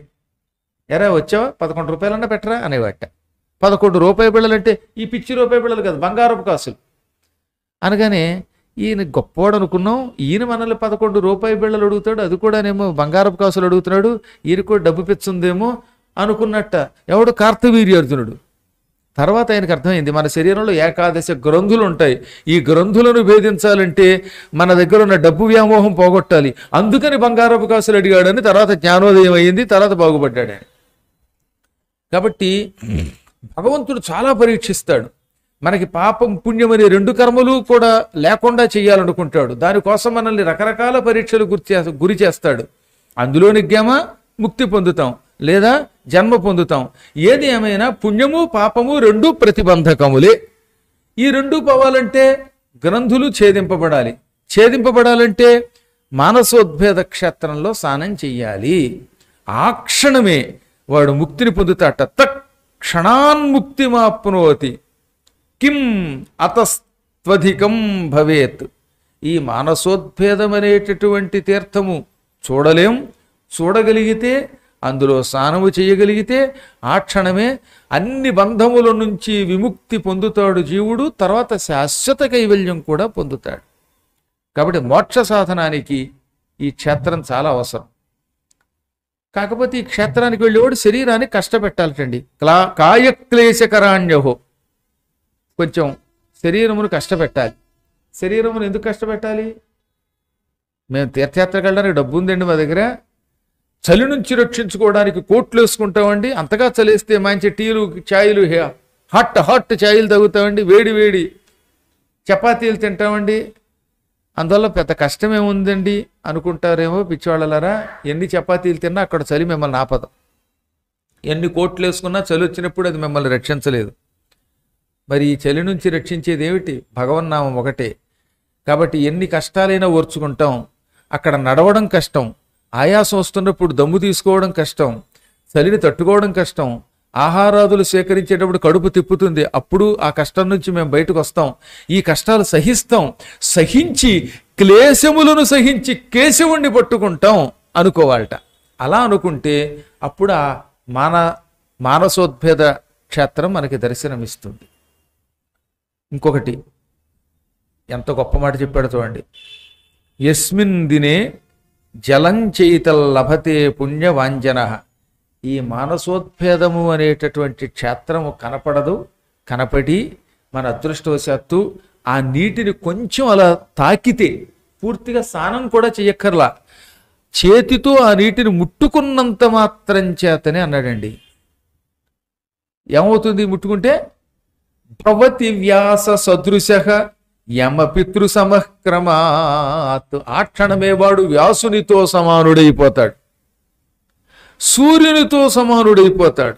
ఎరా వచ్చావా పదకొండు రూపాయలన్నా పెట్టరా అనేవాట పదకొండు రూపాయి బిళ్ళలు అంటే ఈ పిచ్చి రూపాయి బిళ్ళలు కాదు బంగారపు కాసులు అనగానే ఈయన గొప్పవాడు అనుకున్నాం ఈయన మనల్ని పదకొండు రూపాయి బిళ్ళలు అడుగుతాడు అది కూడానేమో బంగారపు కాసులు అడుగుతున్నాడు ఈయన కూడా డబ్బు పెచ్చుందేమో అనుకున్నట్ట ఎవడు కార్తవీర్యార్జునుడు తర్వాత ఆయనకు అర్థమైంది మన శరీరంలో ఏకాదశ గ్రంథులు ఉంటాయి ఈ గ్రంథులను భేదించాలంటే మన దగ్గర ఉన్న డబ్బు వ్యామోహం పోగొట్టాలి అందుకని బంగారపు కాసులు అడిగాడని తర్వాత జ్ఞానోదయం అయ్యింది తర్వాత బాగుపడ్డాడు ఆయన కాబట్టి భగవంతుడు చాలా పరీక్షిస్తాడు మనకి పాపం పుణ్యం అనే రెండు కర్మలు కూడా లేకుండా చేయాలనుకుంటాడు దానికోసం మనల్ని రకరకాల పరీక్షలు గురి గురి చేస్తాడు అందులో నెగ్గామా ముక్తి పొందుతాం లేదా జన్మ పొందుతాం ఏది ఏమైనా పుణ్యము పాపము రెండు ప్రతిబంధకములే ఈ రెండు పోవాలంటే గ్రంథులు ఛేదింపబడాలి ఛేదింపబడాలంటే మానసోద్భేద క్షేత్రంలో స్నానం చెయ్యాలి ఆ క్షణమే వాడు ముక్తిని పొందుతాట తక్షణాన్ముక్తి మాప్నోతి కిం అతస్త్వధికం భవేత్ ఈ మానసోద్భేదం అనేటటువంటి తీర్థము చూడలేం చూడగలిగితే అందులో స్నానము చేయగలిగితే ఆ క్షణమే అన్ని బంధముల నుంచి విముక్తి పొందుతాడు జీవుడు తర్వాత శాశ్వత కైవల్యం కూడా పొందుతాడు కాబట్టి మోక్ష సాధనానికి ఈ క్షేత్రం చాలా అవసరం కాకపోతే ఈ క్షేత్రానికి వెళ్ళేవాడు శరీరాన్ని కష్టపెట్టాలటండి క్లా కాయక్లేశకరాణ్యహో కొంచెం శరీరమును కష్టపెట్టాలి శరీరమును ఎందుకు కష్టపెట్టాలి మేము తీర్థయాత్రకు వెళ్ళడానికి డబ్బు ఉందండి మా దగ్గర చలి నుంచి రక్షించుకోవడానికి కోట్లు వేసుకుంటామండి అంతగా చలిస్తే మంచి టీలు ఛాయలు హట్ హట్ ఛాయలు తగ్గుతామండి వేడి వేడి చపాతీలు తింటామండి అందువల్ల పెద్ద ఉందండి అనుకుంటారేమో పిచ్చివాళ్ళలారా ఎన్ని చపాతీలు తిన్నా అక్కడ చలి మిమ్మల్ని ఆపదు ఎన్ని కోట్లు వేసుకున్నా చలి వచ్చినప్పుడు అది మిమ్మల్ని రక్షించలేదు మరి ఈ చలి నుంచి రక్షించేది ఏమిటి భగవన్నామం ఒకటే కాబట్టి ఎన్ని కష్టాలైనా ఓర్చుకుంటాం అక్కడ నడవడం కష్టం ఆయాసం వస్తున్నప్పుడు దమ్ము తీసుకోవడం కష్టం చలిని తట్టుకోవడం కష్టం ఆహారాదులు సేకరించేటప్పుడు కడుపు తిప్పుతుంది అప్పుడు ఆ కష్టం నుంచి మేము బయటకు వస్తాం ఈ కష్టాలు సహిస్తాం సహించి క్లేశములను సహించి కేశవుణ్ణి పట్టుకుంటాం అనుకోవాలట అలా అనుకుంటే అప్పుడు ఆ మాన మానసోద్భేద క్షేత్రం మనకి దర్శనమిస్తుంది ఇంకొకటి ఎంత గొప్ప మాట చెప్పాడు చూడండి ఎస్మిన్ దినే జలం లభతే పుణ్యవాంజన ఈ మానసోద్భేదము అనేటటువంటి క్షేత్రము కనపడదు కనపడి మన అదృష్టవశాత్తు ఆ నీటిని కొంచెం అలా తాకితే పూర్తిగా స్నానం కూడా చేయక్కర్లా చేతితో ఆ నీటిని ముట్టుకున్నంత మాత్రం చేతనే అన్నాడండి ఏమవుతుంది ముట్టుకుంటే భవతి వ్యాస సదృశ యమ పితృ సమక్రమాత్ ఆ క్షణమే వాడు వ్యాసునితో సమానుడైపోతాడు సూర్యునితో సమానుడైపోతాడు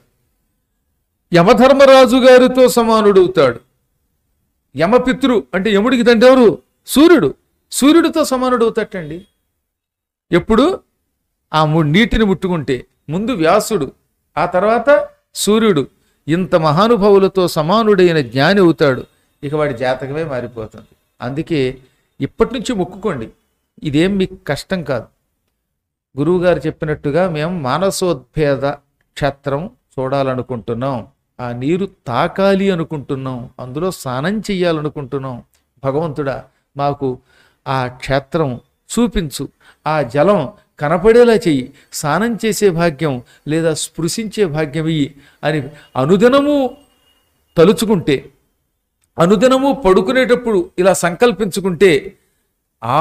యమధర్మరాజు గారితో సమానుడవుతాడు యమపితృ అంటే యముడికి తండ్రి ఎవరు సూర్యుడు సూర్యుడితో సమానుడవుతాటండి ఎప్పుడు ఆ నీటిని ముట్టుకుంటే ముందు వ్యాసుడు ఆ తర్వాత సూర్యుడు ఇంత మహానుభావులతో సమానుడైన జ్ఞాని అవుతాడు ఇక వాడి జాతకమే మారిపోతుంది అందుకే ఇప్పటి నుంచి మొక్కుకోండి ఇదేం మీకు కష్టం కాదు గురువుగారు చెప్పినట్టుగా మేము మానసోద్భేద క్షేత్రం చూడాలనుకుంటున్నాం ఆ నీరు తాకాలి అనుకుంటున్నాం అందులో స్నానం చెయ్యాలనుకుంటున్నాం భగవంతుడా మాకు ఆ క్షేత్రం చూపించు ఆ జలం కనపడేలా చెయ్యి స్నానం చేసే భాగ్యం లేదా స్పృశించే భాగ్యం ఇయ్యి అని అనుదినము తలుచుకుంటే అనుదినము పడుకునేటప్పుడు ఇలా సంకల్పించుకుంటే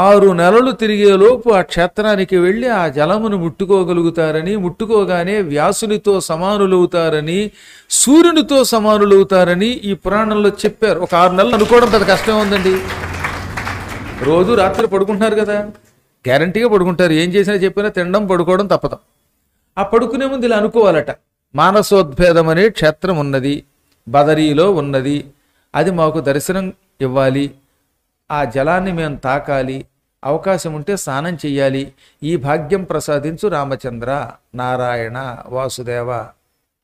ఆరు నెలలు తిరిగేలోపు ఆ క్షేత్రానికి వెళ్ళి ఆ జలమును ముట్టుకోగలుగుతారని ముట్టుకోగానే వ్యాసునితో సమానులవుతారని సూర్యునితో సమానులవుతారని ఈ పురాణంలో చెప్పారు ఒక ఆరు నెలలు అనుకోవడం పెద్ద కష్టమే ఉందండి రోజు రాత్రి పడుకుంటున్నారు కదా గ్యారంటీగా పడుకుంటారు ఏం చేసినా చెప్పినా తినడం పడుకోవడం తప్పదు ఆ పడుకునే ముందు ఇలా అనుకోవాలట మానసోద్భేదం అనే క్షేత్రం ఉన్నది బదరీలో ఉన్నది అది మాకు దర్శనం ఇవ్వాలి ఆ జలాన్ని మేము తాకాలి అవకాశం ఉంటే స్నానం చెయ్యాలి ఈ భాగ్యం ప్రసాదించు రామచంద్ర నారాయణ వాసుదేవ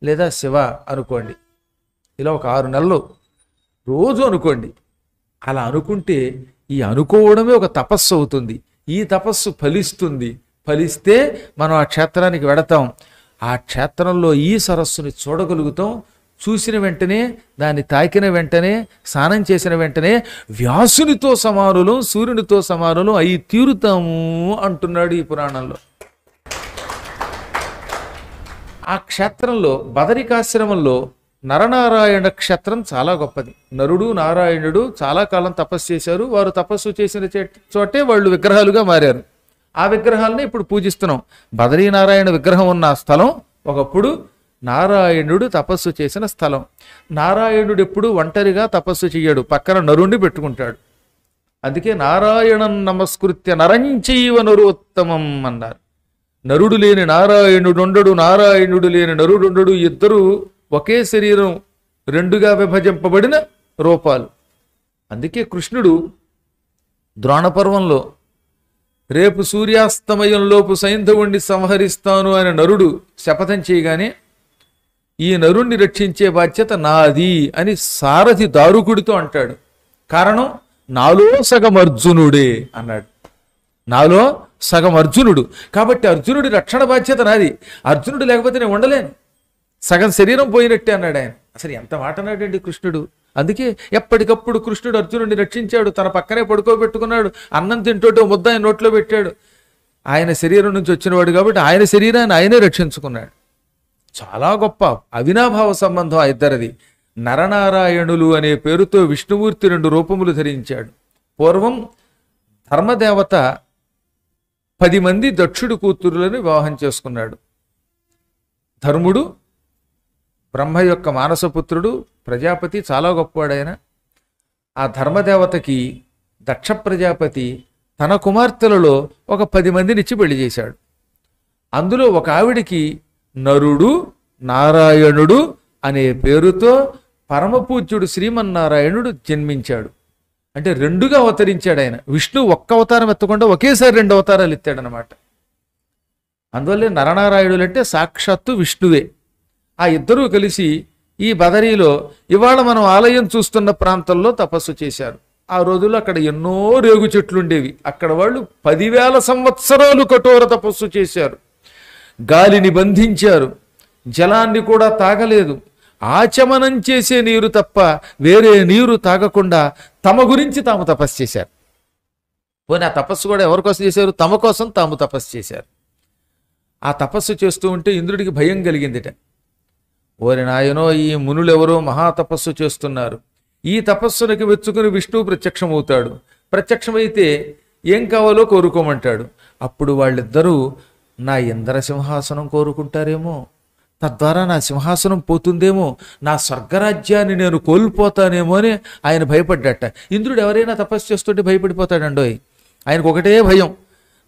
లేదా శివ అనుకోండి ఇలా ఒక ఆరు నెలలు రోజు అనుకోండి అలా అనుకుంటే ఈ అనుకోవడమే ఒక తపస్సు అవుతుంది ఈ తపస్సు ఫలిస్తుంది ఫలిస్తే మనం ఆ క్షేత్రానికి వెడతాం ఆ క్షేత్రంలో ఈ సరస్సుని చూడగలుగుతాం చూసిన వెంటనే దాన్ని తాకిన వెంటనే స్నానం చేసిన వెంటనే వ్యాసునితో సమానులు సూర్యునితో సమానులు అయి తీరుతాము అంటున్నాడు ఈ పురాణంలో ఆ క్షేత్రంలో బదరికాశ్రమంలో నరనారాయణ క్షేత్రం చాలా గొప్పది నరుడు నారాయణుడు చాలా కాలం తపస్సు చేశారు వారు తపస్సు చేసిన చోటే వాళ్ళు విగ్రహాలుగా మారారు ఆ విగ్రహాలని ఇప్పుడు పూజిస్తున్నాం బదరీనారాయణ విగ్రహం ఉన్న స్థలం ఒకప్పుడు నారాయణుడు తపస్సు చేసిన స్థలం నారాయణుడు ఎప్పుడు ఒంటరిగా తపస్సు చేయడు పక్కన నరుణ్ణి పెట్టుకుంటాడు అందుకే నారాయణం నమస్కృత్య నరంచీవ నరోత్తమం అన్నారు నరుడు లేని నారాయణుడు ఉండడు నారాయణుడు లేని నరుడు ఉండడు ఇద్దరు ఒకే శరీరం రెండుగా విభజింపబడిన రూపాలు అందుకే కృష్ణుడు ద్రోణపర్వంలో రేపు సూర్యాస్తమయంలోపు సైంధవుణ్ణి సంహరిస్తాను అనే నరుడు శపథం చేయగానే ఈ నరుణ్ణి రక్షించే బాధ్యత నాది అని సారథి దారుకుడితో అంటాడు కారణం నాలో సగం అర్జునుడే అన్నాడు నాలో సగం అర్జునుడు కాబట్టి అర్జునుడి రక్షణ బాధ్యత నాది అర్జునుడు లేకపోతే నేను ఉండలేను సగం శరీరం పోయినట్టే అన్నాడు ఆయన అసలు ఎంత మాట అన్నాడండి కృష్ణుడు అందుకే ఎప్పటికప్పుడు కృష్ణుడు అర్జునుడిని రక్షించాడు తన పక్కనే పడుకోబెట్టుకున్నాడు అన్నం తింటోటో ముద్ద ఆయన నోట్లో పెట్టాడు ఆయన శరీరం నుంచి వచ్చినవాడు కాబట్టి ఆయన శరీరాన్ని ఆయనే రక్షించుకున్నాడు చాలా గొప్ప అవినాభావ సంబంధం ఆ ఇద్దరిది నరనారాయణులు అనే పేరుతో విష్ణుమూర్తి రెండు రూపములు ధరించాడు పూర్వం ధర్మదేవత పది మంది దక్షుడు కూతురులను వివాహం చేసుకున్నాడు ధర్ముడు బ్రహ్మ యొక్క మానసపుత్రుడు ప్రజాపతి చాలా గొప్పవాడైన ఆ ధర్మదేవతకి దక్ష ప్రజాపతి తన కుమార్తెలలో ఒక పది మందినిచ్చి పెళ్లి చేశాడు అందులో ఒక ఆవిడికి నరుడు నారాయణుడు అనే పేరుతో పరమపూజ్యుడు శ్రీమన్నారాయణుడు జన్మించాడు అంటే రెండుగా అవతరించాడు ఆయన విష్ణు ఒక్క అవతారం ఎత్తకుండా ఒకేసారి రెండు అవతారాలు ఎత్తాడనమాట అందువల్లే నరనారాయణులు అంటే సాక్షాత్తు విష్ణువే ఆ ఇద్దరూ కలిసి ఈ బదరీలో ఇవాళ మనం ఆలయం చూస్తున్న ప్రాంతంలో తపస్సు చేశారు ఆ రోజుల్లో అక్కడ ఎన్నో రేగు చెట్లు ఉండేవి అక్కడ వాళ్ళు పదివేల సంవత్సరాలు కఠోర తపస్సు చేశారు గాలిని బంధించారు జలాన్ని కూడా తాగలేదు ఆచమనం చేసే నీరు తప్ప వేరే నీరు తాగకుండా తమ గురించి తాము తపస్సు చేశారు పోనీ ఆ తపస్సు కూడా ఎవరి కోసం చేశారు తమ కోసం తాము తపస్సు చేశారు ఆ తపస్సు చేస్తూ ఉంటే ఇంద్రుడికి భయం కలిగిందిట ఓరి నాయనో ఈ మునులెవరో మహాతపస్సు చేస్తున్నారు ఈ తపస్సునికి మెచ్చుకుని విష్ణువు ప్రత్యక్షమవుతాడు ప్రత్యక్షమైతే ఏం కావాలో కోరుకోమంటాడు అప్పుడు వాళ్ళిద్దరూ నా ఇంద్ర సింహాసనం కోరుకుంటారేమో తద్వారా నా సింహాసనం పోతుందేమో నా స్వర్గరాజ్యాన్ని నేను కోల్పోతానేమో అని ఆయన భయపడ్డట ఇంద్రుడు ఎవరైనా తపస్సు చేస్తుంటే భయపడిపోతాడండో ఆయనకు ఒకటే భయం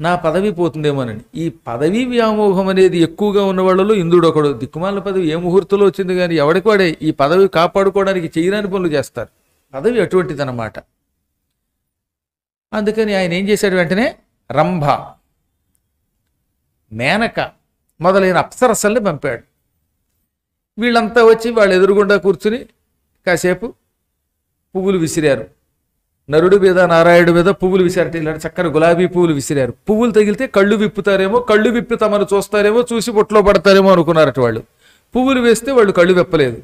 నా పదవి పోతుందేమోనని ఈ పదవి వ్యామోహం అనేది ఎక్కువగా ఉన్న వాళ్ళలో ఇంద్రుడు ఒకడు దిక్కుమాల పదవి ఏ ముహూర్తంలో వచ్చింది కానీ ఎవడికోడే ఈ పదవి కాపాడుకోవడానికి చేయరాని పనులు చేస్తారు పదవి అటువంటిదన్నమాట అందుకని ఆయన ఏం చేశాడు వెంటనే రంభ మేనక మొదలైన అప్సరసల్ని పంపాడు వీళ్ళంతా వచ్చి వాళ్ళు ఎదురుగుండా కూర్చుని కాసేపు పువ్వులు విసిరారు నరుడు మీద నారాయణుడి మీద పువ్వులు విసిరట ఇలాంటి చక్కని గులాబీ పువ్వులు విసిరారు పువ్వులు తగిలితే కళ్ళు విప్పుతారేమో కళ్ళు విప్పి తమను చూస్తారేమో చూసి బొట్లో పడతారేమో అనుకున్నారట వాళ్ళు పువ్వులు వేస్తే వాళ్ళు కళ్ళు విప్పలేదు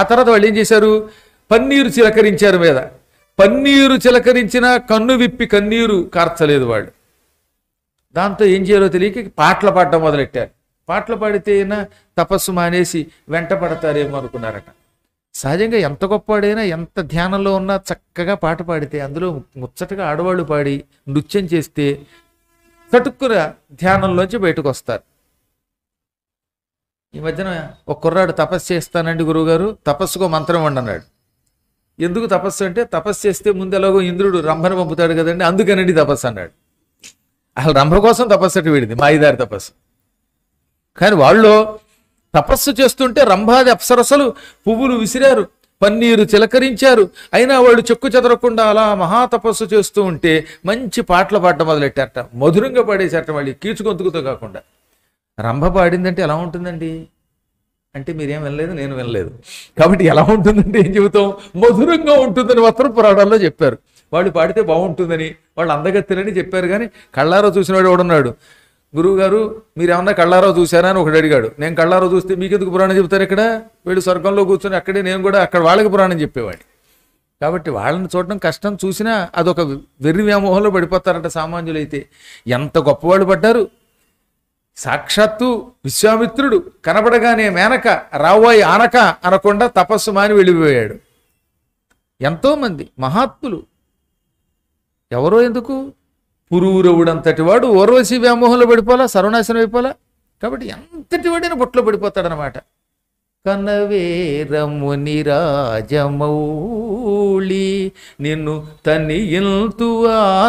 ఆ తర్వాత వాళ్ళు ఏం చేశారు పన్నీరు చిలకరించారు మీద పన్నీరు చిలకరించిన కన్ను విప్పి కన్నీరు కార్చలేదు వాళ్ళు దాంతో ఏం చేయాలో తెలియక పాటలు పాడడం మొదలెట్టారు పాటలు పాడితే అయినా తపస్సు మానేసి వెంట పడతారేమో అనుకున్నారట సహజంగా ఎంత గొప్పవాడైనా ఎంత ధ్యానంలో ఉన్నా చక్కగా పాట పాడితే అందులో ముచ్చటగా ఆడవాళ్ళు పాడి నృత్యం చేస్తే చటుక్కున ధ్యానంలోంచి బయటకు వస్తారు ఈ మధ్యన ఒక కుర్రాడు తపస్సు చేస్తానండి గురువుగారు తపస్సుకో మంత్రం వండన్నాడు ఎందుకు తపస్సు అంటే తపస్సు చేస్తే ముందు ఎలాగో ఇంద్రుడు రంభను పంపుతాడు కదండి అందుకనండి తపస్సు అన్నాడు అసలు రంభ కోసం తపస్సు అటు వీడింది మాయిదారి తపస్సు కానీ వాళ్ళు తపస్సు చేస్తుంటే రంభాది అప్సరసలు పువ్వులు విసిరారు పన్నీరు చిలకరించారు అయినా వాళ్ళు చెక్కు చెదరకుండా అలా మహాతపస్సు చేస్తూ ఉంటే మంచి పాటలు పాడటం మొదలెట్టారట మధురంగా పాడేశారట వాళ్ళు కీచుకొంతుకుతో కాకుండా రంభ పాడిందంటే ఎలా ఉంటుందండి అంటే మీరేం వినలేదు నేను వినలేదు కాబట్టి ఎలా ఉంటుందంటే ఏం చెబుతాం మధురంగా ఉంటుందని మాత్రం పురాణాల్లో చెప్పారు వాళ్ళు పాడితే బాగుంటుందని వాళ్ళు అందగత్తెలని చెప్పారు కానీ కళ్ళారా చూసినవాడు ఎవడున్నాడు గురువు గారు ఏమన్నా కళ్ళారో చూశారా అని ఒకటి అడిగాడు నేను కళ్ళారా చూస్తే మీకెందుకు పురాణం చెప్తారు ఇక్కడ వీళ్ళు స్వర్గంలో కూర్చొని అక్కడే నేను కూడా అక్కడ వాళ్ళకి పురాణం చెప్పేవాడిని కాబట్టి వాళ్ళని చూడడం కష్టం చూసినా అదొక వెర్రి వ్యామోహంలో పడిపోతారంట సామాన్యులైతే ఎంత గొప్పవాళ్ళు పడ్డారు సాక్షాత్తు విశ్వామిత్రుడు కనబడగానే మేనక రావోయ్ ఆనక అనకుండా తపస్సు మాని వెళ్ళిపోయాడు ఎంతోమంది మహాత్ములు ఎవరో ఎందుకు పురువురవుడంతటి వాడు ఓర్వశి వ్యామోహంలో పడిపోలా సర్వనాశనం అయిపోలా కాబట్టి ఎంతటి వాడిన బొట్లో పడిపోతాడనమాట కనవేరముని రాజమౌళి నిన్ను తనియంతు ఆనందకేళి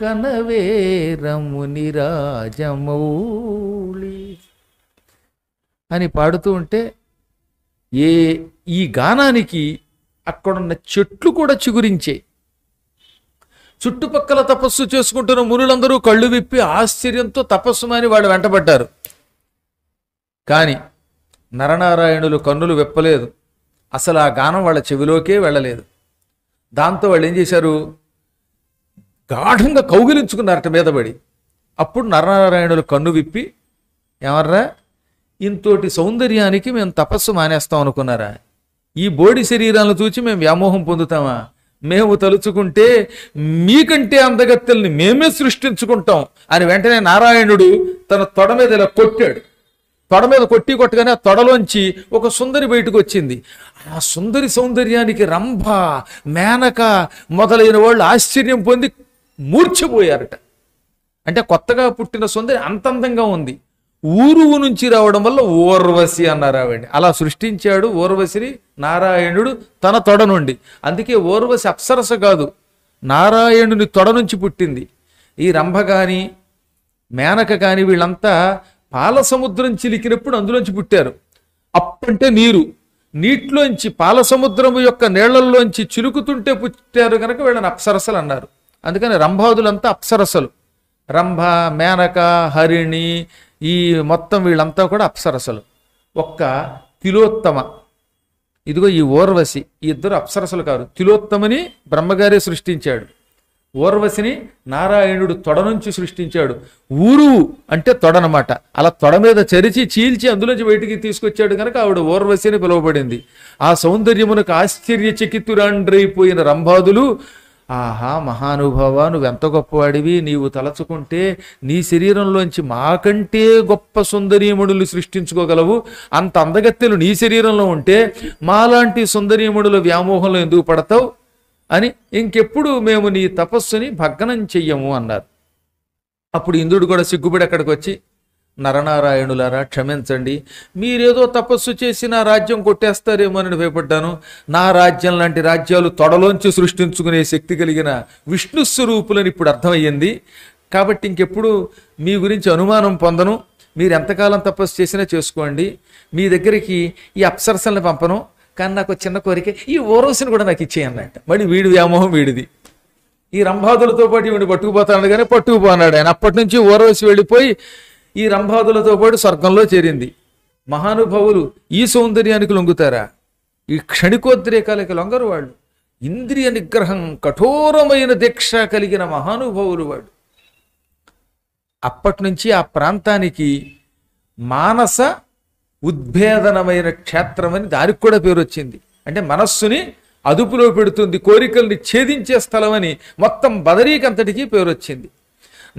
కనవేరముని రాజమౌళి అని పాడుతూ ఉంటే ఏ ఈ గానానికి అక్కడున్న చెట్లు కూడా చిగురించే చుట్టుపక్కల తపస్సు చేసుకుంటున్న మునులందరూ కళ్ళు విప్పి ఆశ్చర్యంతో తపస్సు అని వాళ్ళు వెంటబడ్డారు కానీ నరనారాయణులు కన్నులు విప్పలేదు అసలు ఆ గానం వాళ్ళ చెవిలోకే వెళ్ళలేదు దాంతో వాళ్ళు ఏం చేశారు గాఢంగా కౌగిలించుకున్నారట మీద పడి అప్పుడు నరనారాయణులు కన్ను విప్పి ఏమర్రా ఇంతోటి సౌందర్యానికి మేము తపస్సు మానేస్తాం అనుకున్నారా ఈ బోడి శరీరాలను చూచి మేము వ్యామోహం పొందుతామా మేము తలుచుకుంటే మీకంటే అందగత్తెల్ని మేమే సృష్టించుకుంటాం అని వెంటనే నారాయణుడు తన తొడ మీద ఇలా కొట్టాడు తొడ మీద కొట్టి కొట్టగానే ఆ తొడలోంచి ఒక సుందరి బయటకు వచ్చింది ఆ సుందరి సౌందర్యానికి రంభ మేనక మొదలైన వాళ్ళు ఆశ్చర్యం పొంది మూర్చిపోయారట అంటే కొత్తగా పుట్టిన సుందరి అంతందంగా ఉంది ఊరువు నుంచి రావడం వల్ల ఓర్వశి అన్నారు ఆవిడ అలా సృష్టించాడు ఓర్వశిని నారాయణుడు తన తొడ నుండి అందుకే ఓర్వశి అప్సరస కాదు నారాయణుని తొడ నుంచి పుట్టింది ఈ రంభ కానీ మేనక కానీ వీళ్ళంతా పాల సముద్రం చిలికినప్పుడు అందులోంచి పుట్టారు అప్పంటే నీరు నీటిలోంచి పాల సముద్రం యొక్క నీళ్లలోంచి చిలుకుతుంటే పుట్టారు కనుక వీళ్ళని అప్సరసలు అన్నారు అందుకని రంభాదులంతా అప్సరసలు రంభ మేనక హరిణి ఈ మొత్తం వీళ్ళంతా కూడా అప్సరసలు ఒక్క తిలోత్తమ ఇదిగో ఈ ఓర్వశి ఈ ఇద్దరు అప్సరసలు కారు తిలోత్తమని బ్రహ్మగారే సృష్టించాడు ఓర్వశిని నారాయణుడు తొడ నుంచి సృష్టించాడు ఊరు అంటే తొడనమాట అలా తొడ మీద చరిచి చీల్చి అందులోంచి బయటికి తీసుకొచ్చాడు కనుక ఆవిడ అని పిలువబడింది ఆ సౌందర్యమునకు ఆశ్చర్యచకితురాండ్రైపోయిన రంభాదులు ఆహా మహానుభావ నువ్వెంత గొప్పవాడివి నీవు తలచుకుంటే నీ శరీరంలోంచి మాకంటే గొప్ప సుందరీమణులు సృష్టించుకోగలవు అంత అందగత్తెలు నీ శరీరంలో ఉంటే మాలాంటి సుందరీమణుల వ్యామోహంలో ఎందుకు పడతావు అని ఇంకెప్పుడు మేము నీ తపస్సుని భగ్నం చెయ్యము అన్నారు అప్పుడు ఇంద్రుడు కూడా సిగ్గుపడి అక్కడికి వచ్చి నరనారాయణులారా క్షమించండి మీరేదో తపస్సు చేసి నా రాజ్యం కొట్టేస్తారేమో అని భయపడ్డాను నా రాజ్యం లాంటి రాజ్యాలు తొడలోంచి సృష్టించుకునే శక్తి కలిగిన విష్ణు స్వరూపులని ఇప్పుడు అర్థమయ్యింది కాబట్టి ఇంకెప్పుడు మీ గురించి అనుమానం పొందను మీరు ఎంతకాలం తపస్సు చేసినా చేసుకోండి మీ దగ్గరికి ఈ అప్సరసల్ని పంపను కానీ నాకు చిన్న కోరిక ఈ ఓరోసిని కూడా నాకు ఇచ్చేయన్నట్ట మళ్ళీ వీడి వ్యామోహం వీడిది ఈ రంభాదులతో పాటు వీడు పట్టుకుపోతాడు కానీ పట్టుకుపోన్నాడు ఆయన అప్పటి నుంచి ఓరోసి వెళ్ళిపోయి ఈ రంభాదులతో పాటు స్వర్గంలో చేరింది మహానుభావులు ఈ సౌందర్యానికి లొంగుతారా ఈ క్షణికోద్రేకాలకి లొంగరు వాళ్ళు ఇంద్రియ నిగ్రహం కఠోరమైన దీక్ష కలిగిన మహానుభావులు వాడు అప్పటి నుంచి ఆ ప్రాంతానికి మానస ఉద్భేదనమైన క్షేత్రం అని దానికి కూడా పేరు వచ్చింది అంటే మనస్సుని అదుపులో పెడుతుంది కోరికల్ని ఛేదించే స్థలం అని మొత్తం బదరీకంతటికీ పేరు వచ్చింది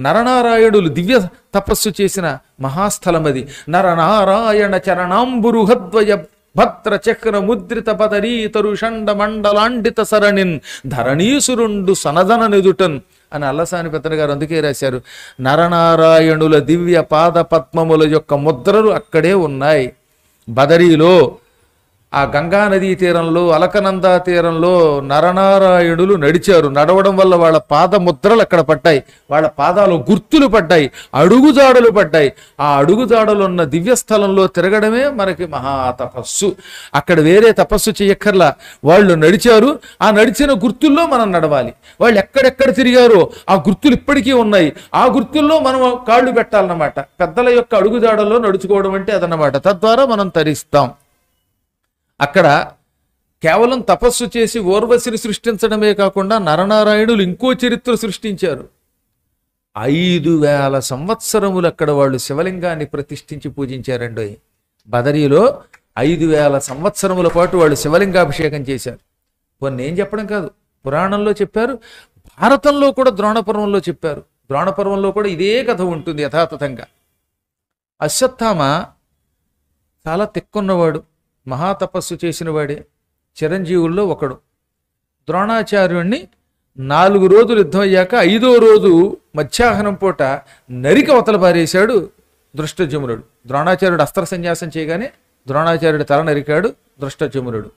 నరనారాయణులు దివ్య తపస్సు చేసిన మహాస్థలం అది నరనారాయణ చరణాంబురుహద్వయ భద్ర చక్ర ముద్రిత పదరీ తరుషండ మండలాండిత సరణిన్ ధరణీసురుండు సనదన నిదుటన్ అని అల్లసాని పెత్తన గారు అందుకే రాశారు నరనారాయణుల దివ్య పాద పద్మముల యొక్క ముద్రలు అక్కడే ఉన్నాయి బదరీలో ఆ గంగా నదీ తీరంలో అలకనంద తీరంలో నరనారాయణులు నడిచారు నడవడం వల్ల వాళ్ళ పాద ముద్రలు అక్కడ పడ్డాయి వాళ్ళ పాదాలు గుర్తులు పడ్డాయి అడుగుజాడలు పడ్డాయి ఆ అడుగుజాడలు ఉన్న స్థలంలో తిరగడమే మనకి మహా తపస్సు అక్కడ వేరే తపస్సు చెయ్యక్కర్లా వాళ్ళు నడిచారు ఆ నడిచిన గుర్తుల్లో మనం నడవాలి వాళ్ళు ఎక్కడెక్కడ తిరిగారో ఆ గుర్తులు ఇప్పటికీ ఉన్నాయి ఆ గుర్తుల్లో మనం కాళ్ళు పెట్టాలన్నమాట పెద్దల యొక్క అడుగుజాడల్లో నడుచుకోవడం అంటే అదనమాట తద్వారా మనం తరిస్తాం అక్కడ కేవలం తపస్సు చేసి ఓర్వశిని సృష్టించడమే కాకుండా నరనారాయణులు ఇంకో చరిత్ర సృష్టించారు ఐదు వేల సంవత్సరములు అక్కడ వాళ్ళు శివలింగాన్ని ప్రతిష్ఠించి పూజించారండి బదరీలో ఐదు వేల సంవత్సరముల పాటు వాళ్ళు శివలింగాభిషేకం చేశారు కొన్ని ఏం చెప్పడం కాదు పురాణంలో చెప్పారు భారతంలో కూడా ద్రోణపర్వంలో చెప్పారు ద్రోణపర్వంలో కూడా ఇదే కథ ఉంటుంది యథాతథంగా అశ్వత్థామ చాలా తిక్కున్నవాడు మహాతపస్సు చేసిన వాడే చిరంజీవుల్లో ఒకడు ద్రోణాచార్యుణ్ణి నాలుగు రోజులు యుద్ధం అయ్యాక ఐదో రోజు మధ్యాహ్నం పూట నరికి అవతల పారేశాడు దృష్టజమునుడు ద్రోణాచార్యుడు అస్త్ర సన్యాసం చేయగానే ద్రోణాచార్యుడు తల నరికాడు దృష్టజమునుడు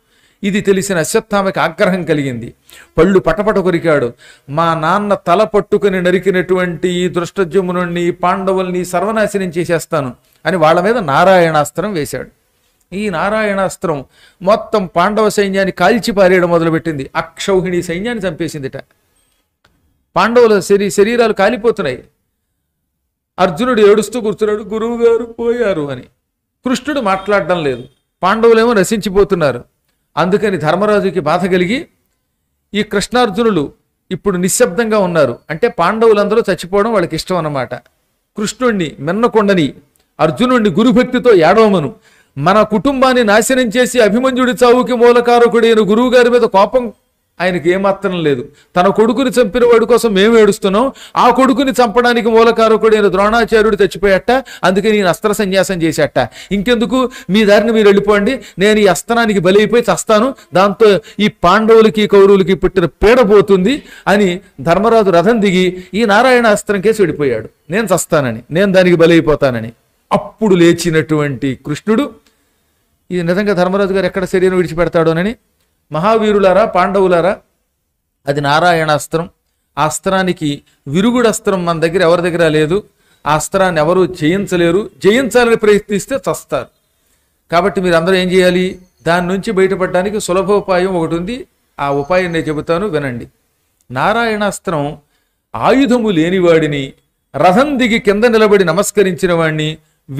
ఇది తెలిసిన అశ్వత్థామకి ఆగ్రహం కలిగింది పళ్ళు పటపట కొరికాడు మా నాన్న తల పట్టుకుని నరికినటువంటి ఈ దృష్టజమునుణ్ణి పాండవుల్ని సర్వనాశనం చేసేస్తాను అని వాళ్ళ మీద నారాయణాస్త్రం వేశాడు ఈ నారాయణాస్త్రం మొత్తం పాండవ సైన్యాన్ని కాల్చి పారేయడం మొదలుపెట్టింది అక్షౌహిణి సైన్యాన్ని చంపేసిందిట పాండవుల శరీ శరీరాలు కాలిపోతున్నాయి అర్జునుడు ఏడుస్తూ కూర్చున్నాడు గురువు గారు పోయారు అని కృష్ణుడు మాట్లాడడం లేదు పాండవులేమో నశించిపోతున్నారు అందుకని ధర్మరాజుకి బాధ కలిగి ఈ కృష్ణార్జునులు ఇప్పుడు నిశ్శబ్దంగా ఉన్నారు అంటే పాండవులందరూ చచ్చిపోవడం వాళ్ళకి ఇష్టం అన్నమాట కృష్ణుణ్ణి మెన్నకొండని అర్జునుణ్ణి గురుభక్తితో ఏడవమను మన కుటుంబాన్ని నాశనం చేసి అభిమన్యుడి చావుకి మూలకారకుడైన గురువు గారి మీద కోపం ఆయనకి ఏమాత్రం లేదు తన కొడుకుని చంపిన వాడి కోసం మేము ఏడుస్తున్నాం ఆ కొడుకుని చంపడానికి మూలకారకుడైన ద్రోణాచార్యుడు చచ్చిపోయట అందుకే నేను అస్త్ర సన్యాసం చేసేట ఇంకెందుకు మీ దారిని మీరు వెళ్ళిపోండి నేను ఈ అస్త్రానికి బలైపోయి చస్తాను దాంతో ఈ పాండవులకి కౌరవులకి పుట్టిన పీడ పోతుంది అని ధర్మరాజు రథం దిగి ఈ నారాయణ అస్త్రం కేసు వెళ్ళిపోయాడు నేను చస్తానని నేను దానికి బలైపోతానని అప్పుడు లేచినటువంటి కృష్ణుడు ఇది నిజంగా ధర్మరాజు గారు ఎక్కడ శరీరం అని మహావీరులారా పాండవులారా అది నారాయణాస్త్రం ఆ అస్త్రానికి విరుగుడస్త్రం మన దగ్గర ఎవరి దగ్గర లేదు ఆ అస్త్రాన్ని ఎవరూ జయించలేరు జయించాలని ప్రయత్నిస్తే చస్తారు కాబట్టి మీరు అందరూ ఏం చేయాలి దాని నుంచి బయటపడడానికి ఉపాయం ఒకటి ఉంది ఆ ఉపాయం నేను చెబుతాను వినండి నారాయణాస్త్రం ఆయుధము లేనివాడిని రథం దిగి కింద నిలబడి నమస్కరించిన వాణ్ణి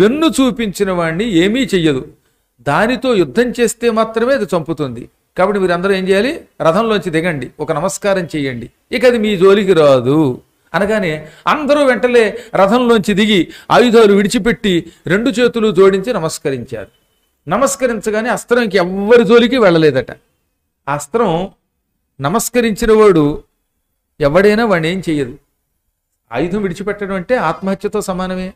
వెన్ను చూపించిన వాణ్ణి ఏమీ చెయ్యదు దానితో యుద్ధం చేస్తే మాత్రమే అది చంపుతుంది కాబట్టి మీరందరూ ఏం చేయాలి రథంలోంచి దిగండి ఒక నమస్కారం చేయండి ఇక అది మీ జోలికి రాదు అనగానే అందరూ వెంటనే రథంలోంచి దిగి ఆయుధాలు విడిచిపెట్టి రెండు చేతులు జోడించి నమస్కరించారు నమస్కరించగానే అస్త్రంకి ఎవ్వరి జోలికి వెళ్ళలేదట అస్త్రం నమస్కరించిన వాడు ఎవడైనా వాడిని ఏం చెయ్యదు ఆయుధం విడిచిపెట్టడం అంటే ఆత్మహత్యతో సమానమే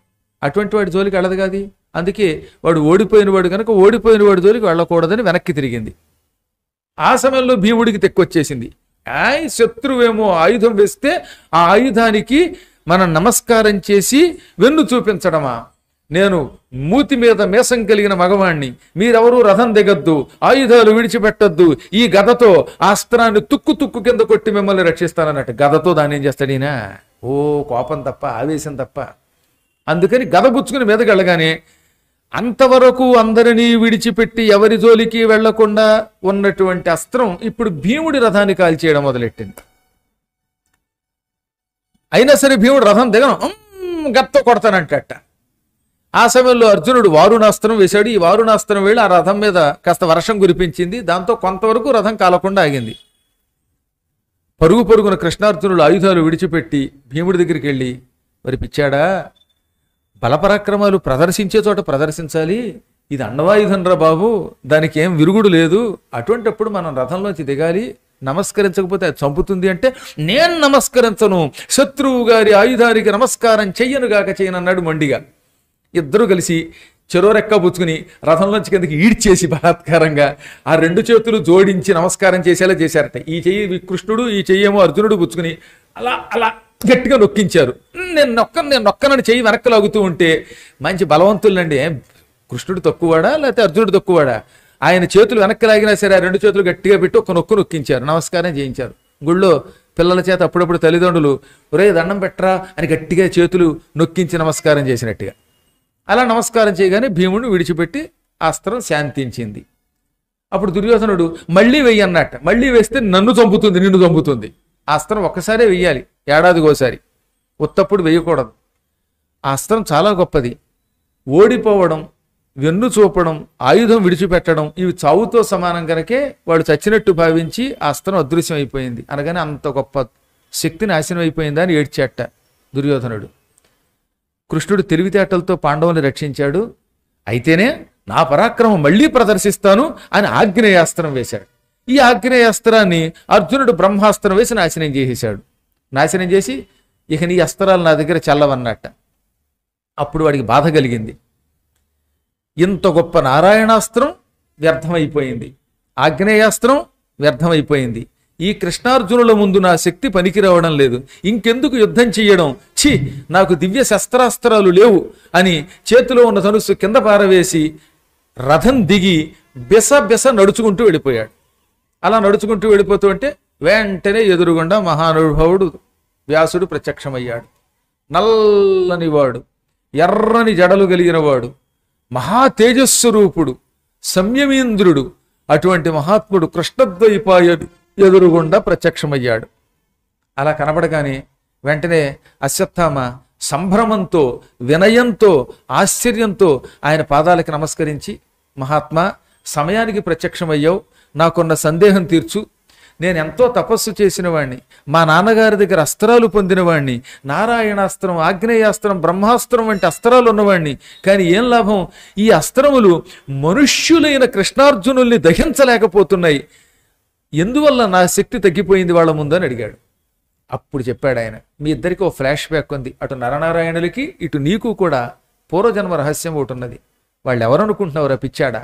అటువంటి వాడి జోలికి వెళ్ళదు కాదు అందుకే వాడు ఓడిపోయిన వాడు కనుక ఓడిపోయిన వాడి జోలికి వెళ్ళకూడదని వెనక్కి తిరిగింది ఆ సమయంలో భీముడికి తెక్కొచ్చేసింది ఆయ్ శత్రువేమో ఆయుధం వేస్తే ఆ ఆయుధానికి మన నమస్కారం చేసి వెన్ను చూపించడమా నేను మూతి మీద మేసం కలిగిన మగవాణ్ణి మీరెవరూ రథం దిగద్దు ఆయుధాలు విడిచిపెట్టద్దు ఈ గదతో అస్త్రాన్ని తుక్కు తుక్కు కింద కొట్టి మిమ్మల్ని రక్షిస్తానన్నట్టు గదతో దాన్ని ఏం చేస్తాడు ఈయన ఓ కోపం తప్ప ఆవేశం తప్ప అందుకని గద గుచ్చుకుని మీదకి వెళ్ళగానే అంతవరకు అందరినీ విడిచిపెట్టి ఎవరి జోలికి వెళ్లకుండా ఉన్నటువంటి అస్త్రం ఇప్పుడు భీముడి రథాన్ని కాల్చేయడం మొదలెట్టింది అయినా సరే భీముడు రథం దిగం గత్తో కొడతానంటట ఆ సమయంలో అర్జునుడు వారుణాస్త్రం వేశాడు ఈ వారుణాస్త్రం వెళ్ళి ఆ రథం మీద కాస్త వర్షం కురిపించింది దాంతో కొంతవరకు రథం కాలకుండా ఆగింది పరుగు పరుగున కృష్ణార్జునుడు ఆయుధాలు విడిచిపెట్టి భీముడి దగ్గరికి వెళ్ళి మరి పిచ్చాడా బలపరాక్రమాలు ప్రదర్శించే చోట ప్రదర్శించాలి ఇది అండవాయుధం రా బాబు దానికి ఏం విరుగుడు లేదు అటువంటిప్పుడు మనం రథంలోంచి దిగాలి నమస్కరించకపోతే అది చంపుతుంది అంటే నేను నమస్కరించను శత్రువు గారి ఆయుధానికి నమస్కారం చెయ్యనుగాక చేయనన్నాడు మండిగా ఇద్దరు కలిసి చెరోరెక్క పుచ్చుకుని రథంలోంచి కిందకి ఈడ్చేసి బలాత్కారంగా ఆ రెండు చేతులు జోడించి నమస్కారం చేసేలా చేశారట ఈ చెయ్యి కృష్ణుడు ఈ చెయ్యేమో అర్జునుడు పుచ్చుకుని అలా అలా గట్టిగా నొక్కించారు నేను నొక్కను నేను నొక్కనని చెయ్యి వెనక్కి లాగుతూ ఉంటే మంచి బలవంతులండి కృష్ణుడు తక్కువవాడా లేకపోతే అర్జునుడు తక్కువవాడా ఆయన చేతులు వెనక్కి లాగినా సరే ఆ రెండు చేతులు గట్టిగా పెట్టి ఒక నొక్కు నొక్కించారు నమస్కారం చేయించారు గుళ్ళో పిల్లల చేత అప్పుడప్పుడు తల్లిదండ్రులు ఒరే దండం పెట్టరా అని గట్టిగా చేతులు నొక్కించి నమస్కారం చేసినట్టుగా అలా నమస్కారం చేయగానే భీముడిని విడిచిపెట్టి అస్త్రం శాంతించింది అప్పుడు దుర్యోధనుడు మళ్ళీ వెయ్యి అన్నట్టు మళ్ళీ వేస్తే నన్ను చంపుతుంది నిన్ను చంపుతుంది అస్త్రం ఒక్కసారే వెయ్యాలి ఏడాదికోసారి ఉత్తప్పుడు వేయకూడదు ఆ అస్త్రం చాలా గొప్పది ఓడిపోవడం వెన్ను చూపడం ఆయుధం విడిచిపెట్టడం ఇవి చావుతో సమానం కనుకే వాళ్ళు చచ్చినట్టు భావించి ఆ అస్త్రం అదృశ్యం అయిపోయింది అనగానే అంత గొప్ప శక్తి నాశనం అయిపోయిందా అని ఏడ్చేట దుర్యోధనుడు కృష్ణుడు తెలివితేటలతో పాండవుని రక్షించాడు అయితేనే నా పరాక్రమం మళ్ళీ ప్రదర్శిస్తాను అని ఆగ్నేయాస్త్రం వేశాడు ఈ ఆగ్నేయాస్త్రాన్ని అర్జునుడు బ్రహ్మాస్త్రం వేసి నాశనం చేసేసాడు నాశనం చేసి ఇక నీ అస్త్రాలు నా దగ్గర చల్లవన్నట్ట అప్పుడు వాడికి బాధ కలిగింది ఇంత గొప్ప నారాయణాస్త్రం వ్యర్థమైపోయింది ఆగ్నేయాస్త్రం వ్యర్థమైపోయింది ఈ కృష్ణార్జునుల ముందు నా శక్తి పనికి రావడం లేదు ఇంకెందుకు యుద్ధం చేయడం ఛీ నాకు దివ్య శస్త్రాస్త్రాలు లేవు అని చేతిలో ఉన్న ధనుస్సు కింద పారవేసి రథం దిగి బెస బెస నడుచుకుంటూ వెళ్ళిపోయాడు అలా నడుచుకుంటూ వెళ్ళిపోతూ ఉంటే వెంటనే ఎదురుగుండా మహానుభావుడు వ్యాసుడు ప్రత్యక్షమయ్యాడు వాడు ఎర్రని జడలు కలిగినవాడు మహా తేజస్వరూపుడు సంయమేంద్రుడు అటువంటి మహాత్ముడు కృష్ణద్వైపాయుడు ఎదురుగుండా ప్రత్యక్షమయ్యాడు అలా కనబడగానే వెంటనే అశ్వత్థామ సంభ్రమంతో వినయంతో ఆశ్చర్యంతో ఆయన పాదాలకి నమస్కరించి మహాత్మా సమయానికి ప్రత్యక్షమయ్యావు నాకున్న సందేహం తీర్చు నేను ఎంతో తపస్సు చేసిన వాణ్ణి మా నాన్నగారి దగ్గర అస్త్రాలు పొందినవాడిని నారాయణాస్త్రం ఆగ్నేయాస్త్రం బ్రహ్మాస్త్రం వంటి అస్త్రాలు ఉన్నవాడిని కానీ ఏం లాభం ఈ అస్త్రములు మనుష్యులైన కృష్ణార్జునుల్ని దహించలేకపోతున్నాయి ఎందువల్ల నా శక్తి తగ్గిపోయింది వాళ్ళ ముందని అడిగాడు అప్పుడు చెప్పాడు ఆయన మీ ఇద్దరికి ఓ ఫ్లాష్ బ్యాక్ ఉంది అటు నరనారాయణులకి ఇటు నీకు కూడా పూర్వజన్మ రహస్యం ఒకటి ఉన్నది వాళ్ళు ఎవరనుకుంటున్నావురా పిచ్చాడా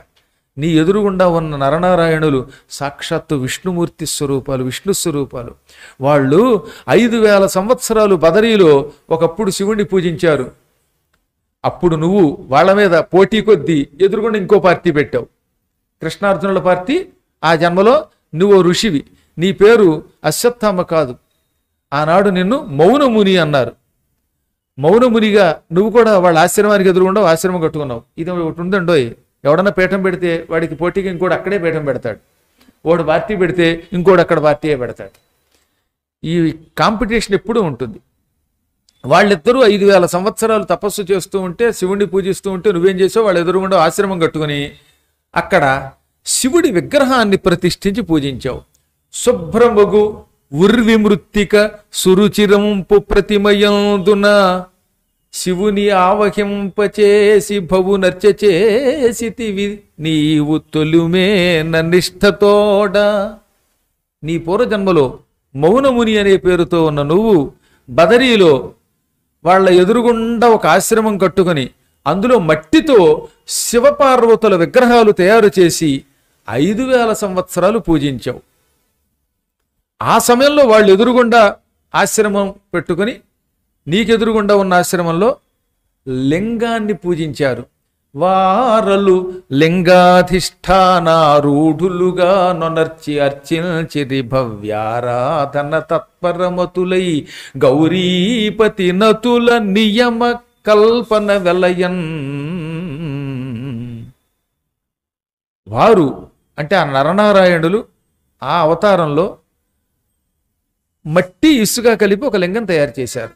నీ ఎదురుగుండా ఉన్న నరనారాయణులు సాక్షాత్తు విష్ణుమూర్తి స్వరూపాలు విష్ణు స్వరూపాలు వాళ్ళు ఐదు వేల సంవత్సరాలు బదరీలో ఒకప్పుడు శివుణ్ణి పూజించారు అప్పుడు నువ్వు వాళ్ళ మీద పోటీ కొద్దీ ఎదురుగుండా ఇంకో పార్టీ పెట్టావు కృష్ణార్జునుల పార్టీ ఆ జన్మలో నువ్వు ఋషివి నీ పేరు అశ్వత్థామ్మ కాదు ఆనాడు నిన్ను మౌనముని అన్నారు మౌనమునిగా నువ్వు కూడా వాళ్ళ ఆశ్రమానికి ఎదురుగుండవు ఆశ్రమం కట్టుకున్నావు ఇది ఒకటి ఉందండోయ్ ఎవడన్నా పీఠం పెడితే వాడికి పోటీకి ఇంకోటి అక్కడే పీఠం పెడతాడు వాడు పార్టీ పెడితే ఇంకోటి అక్కడ పార్టీయే పెడతాడు ఈ కాంపిటీషన్ ఎప్పుడూ ఉంటుంది వాళ్ళిద్దరూ ఐదు వేల సంవత్సరాలు తపస్సు చేస్తూ ఉంటే శివుణ్ణి పూజిస్తూ ఉంటే నువ్వేం చేసావు వాళ్ళు ఎదురు ఉండవు ఆశ్రమం కట్టుకుని అక్కడ శివుడి విగ్రహాన్ని ప్రతిష్ఠించి పూజించావు శుభ్రమగు ఉర్విమృత్తిక సురుచిరంపు ప్రతిమయందున శివుని ఆవహింపచేసి నర్చ చేసితివి నీవు తొలుమే నిష్టతోడ నీ పూర్వజన్మలో మౌనముని అనే పేరుతో ఉన్న నువ్వు బదరీలో వాళ్ళ ఎదురుగుండా ఒక ఆశ్రమం కట్టుకుని అందులో మట్టితో శివపార్వతుల విగ్రహాలు తయారు చేసి ఐదు వేల సంవత్సరాలు పూజించావు ఆ సమయంలో వాళ్ళు ఎదురుగుండా ఆశ్రమం పెట్టుకుని నీకెదురుగుండా ఉన్న ఆశ్రమంలో లింగాన్ని పూజించారు వారలు లింగాధిష్టానారూఢులుగా నొనర్చి అర్చించిది భవ్యారాధన తత్పరమతులై గౌరీపతి నతుల నియమ కల్పన వెలయన్ వారు అంటే ఆ నరనారాయణులు ఆ అవతారంలో మట్టి ఇసుగా కలిపి ఒక లింగం తయారు చేశారు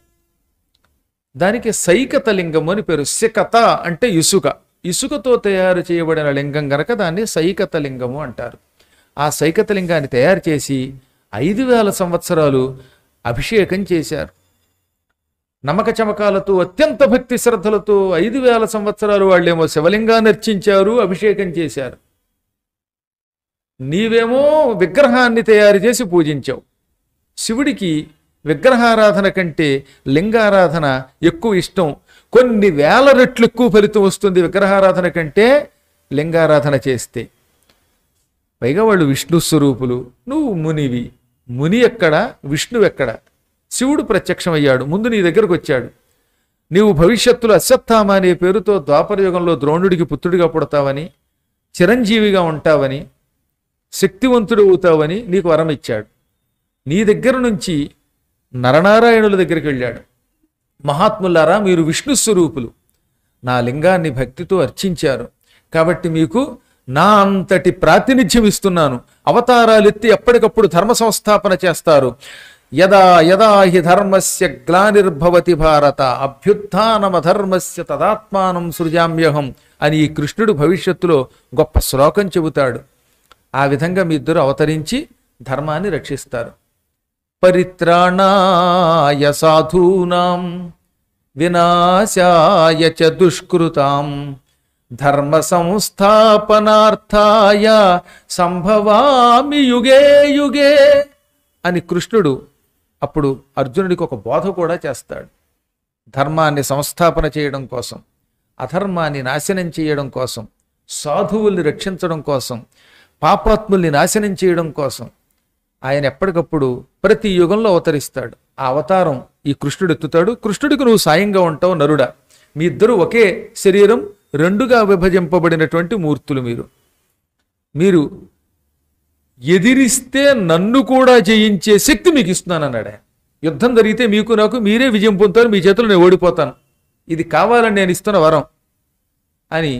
దానికి సైకత లింగము అని పేరు సికత అంటే ఇసుక ఇసుకతో తయారు చేయబడిన లింగం గనక దాన్ని సైకత లింగము అంటారు ఆ సైకత లింగాన్ని తయారు చేసి ఐదు వేల సంవత్సరాలు అభిషేకం చేశారు నమ్మక చమకాలతో అత్యంత భక్తి శ్రద్ధలతో ఐదు వేల సంవత్సరాలు వాళ్ళేమో శివలింగాన్ని అర్చించారు అభిషేకం చేశారు నీవేమో విగ్రహాన్ని తయారు చేసి పూజించావు శివుడికి విగ్రహారాధన కంటే లింగారాధన ఎక్కువ ఇష్టం కొన్ని వేల రెట్లు ఎక్కువ ఫలితం వస్తుంది విగ్రహారాధన కంటే లింగారాధన చేస్తే పైగా వాళ్ళు విష్ణు స్వరూపులు నువ్వు మునివి ముని ఎక్కడ విష్ణువు ఎక్కడ శివుడు ప్రత్యక్షమయ్యాడు ముందు నీ దగ్గరకు వచ్చాడు నీవు భవిష్యత్తులో అశ్వత్థామ అనే పేరుతో యుగంలో ద్రోణుడికి పుత్రుడిగా పుడతావని చిరంజీవిగా ఉంటావని శక్తివంతుడు అవుతావని నీకు వరం ఇచ్చాడు నీ దగ్గర నుంచి నరనారాయణుల దగ్గరికి వెళ్ళాడు మహాత్ములారా మీరు విష్ణు స్వరూపులు నా లింగాన్ని భక్తితో అర్చించారు కాబట్టి మీకు నా అంతటి ప్రాతినిధ్యం ఇస్తున్నాను అవతారాలు ఎత్తి ఎప్పటికప్పుడు ధర్మ సంస్థాపన చేస్తారు యదా యదా హి ధర్మస్య గ్లానిర్భవతి భారత ధర్మస్య తదాత్మానం సృజామ్యహం అని ఈ కృష్ణుడు భవిష్యత్తులో గొప్ప శ్లోకం చెబుతాడు ఆ విధంగా మీ ఇద్దరు అవతరించి ధర్మాన్ని రక్షిస్తారు పరిత్రాణాయ సాధూనాం వినాశాయ చ దుష్కృతాం ధర్మ సంస్థాపనార్థాయ సంభవామి యుగే యుగే అని కృష్ణుడు అప్పుడు అర్జునుడికి ఒక బోధ కూడా చేస్తాడు ధర్మాన్ని సంస్థాపన చేయడం కోసం అధర్మాన్ని నాశనం చేయడం కోసం సాధువుల్ని రక్షించడం కోసం పాపాత్ముల్ని నాశనం చేయడం కోసం ఆయన ఎప్పటికప్పుడు ప్రతి యుగంలో అవతరిస్తాడు ఆ అవతారం ఈ కృష్ణుడు ఎత్తుతాడు కృష్ణుడికి నువ్వు సాయంగా ఉంటావు నరుడా మీ ఇద్దరు ఒకే శరీరం రెండుగా విభజింపబడినటువంటి మూర్తులు మీరు మీరు ఎదిరిస్తే నన్ను కూడా జయించే శక్తి మీకు ఇస్తున్నాను అన్నాడు యుద్ధం జరిగితే మీకు నాకు మీరే విజయం పొందుతారు మీ చేతులు నేను ఓడిపోతాను ఇది కావాలని నేను ఇస్తున్న వరం అని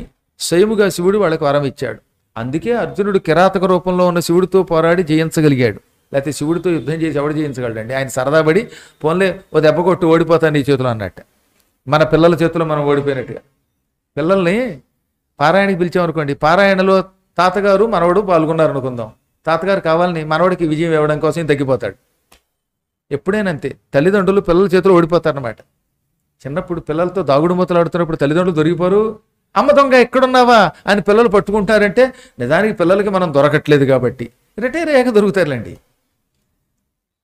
స్వయముగా శివుడు వాళ్ళకి వరం ఇచ్చాడు అందుకే అర్జునుడు కిరాతక రూపంలో ఉన్న శివుడితో పోరాడి జయించగలిగాడు లేకపోతే శివుడితో యుద్ధం చేసి ఎవడు జయించగలడండి ఆయన సరదాబడి పోన్లే ఓ దెబ్బ కొట్టి ఓడిపోతాను నీ చేతిలో అన్నట్టు మన పిల్లల చేతిలో మనం ఓడిపోయినట్టుగా పిల్లల్ని పారాయణకి పిలిచామనుకోండి పారాయణలో తాతగారు మనవడు పాల్గొన్నారు అనుకుందాం తాతగారు కావాలని మనవడికి విజయం ఇవ్వడం కోసం తగ్గిపోతాడు ఎప్పుడైనంతే తల్లిదండ్రులు పిల్లల చేతులు ఓడిపోతారనమాట చిన్నప్పుడు పిల్లలతో దాగుడు మూతలు ఆడుతున్నప్పుడు తల్లిదండ్రులు దొరికిపోరు అమ్మ దొంగ ఎక్కడున్నావా అని పిల్లలు పట్టుకుంటారంటే నిజానికి పిల్లలకి మనం దొరకట్లేదు కాబట్టి రిటైర్ అయ్యాక దొరుకుతారులేండి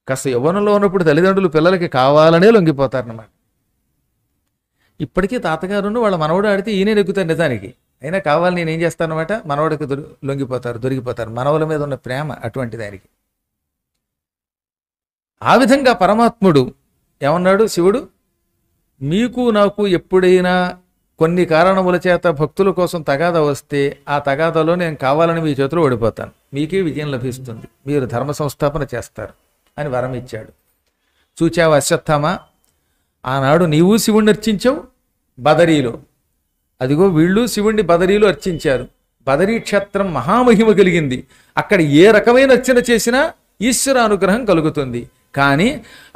కాస్త యవ్వనంలో ఉన్నప్పుడు తల్లిదండ్రులు పిల్లలకి కావాలనే లొంగిపోతారు లొంగిపోతారనమాట ఇప్పటికీ తాతగారును వాళ్ళ మనవడు ఆడితే ఈయనే నెగ్గుతారు నిజానికి అయినా కావాలి నేనేం చేస్తానమాట మనవడికి దొరి లొంగిపోతారు దొరికిపోతారు మనవల మీద ఉన్న ప్రేమ అటువంటి దానికి ఆ విధంగా పరమాత్ముడు ఏమన్నాడు శివుడు మీకు నాకు ఎప్పుడైనా కొన్ని కారణముల చేత భక్తుల కోసం తగాద వస్తే ఆ తగాదలో నేను కావాలని మీ చేతిలో ఓడిపోతాను మీకే విజయం లభిస్తుంది మీరు ధర్మ సంస్థాపన చేస్తారు అని వరం ఇచ్చాడు చూచావు అశ్వత్థామ ఆనాడు నీవు శివుణ్ణి అర్చించావు బదరీలో అదిగో వీళ్ళు శివుణ్ణి బదరీలో అర్చించారు బదరీ క్షేత్రం మహామహిమ కలిగింది అక్కడ ఏ రకమైన అర్చన చేసినా ఈశ్వర అనుగ్రహం కలుగుతుంది కానీ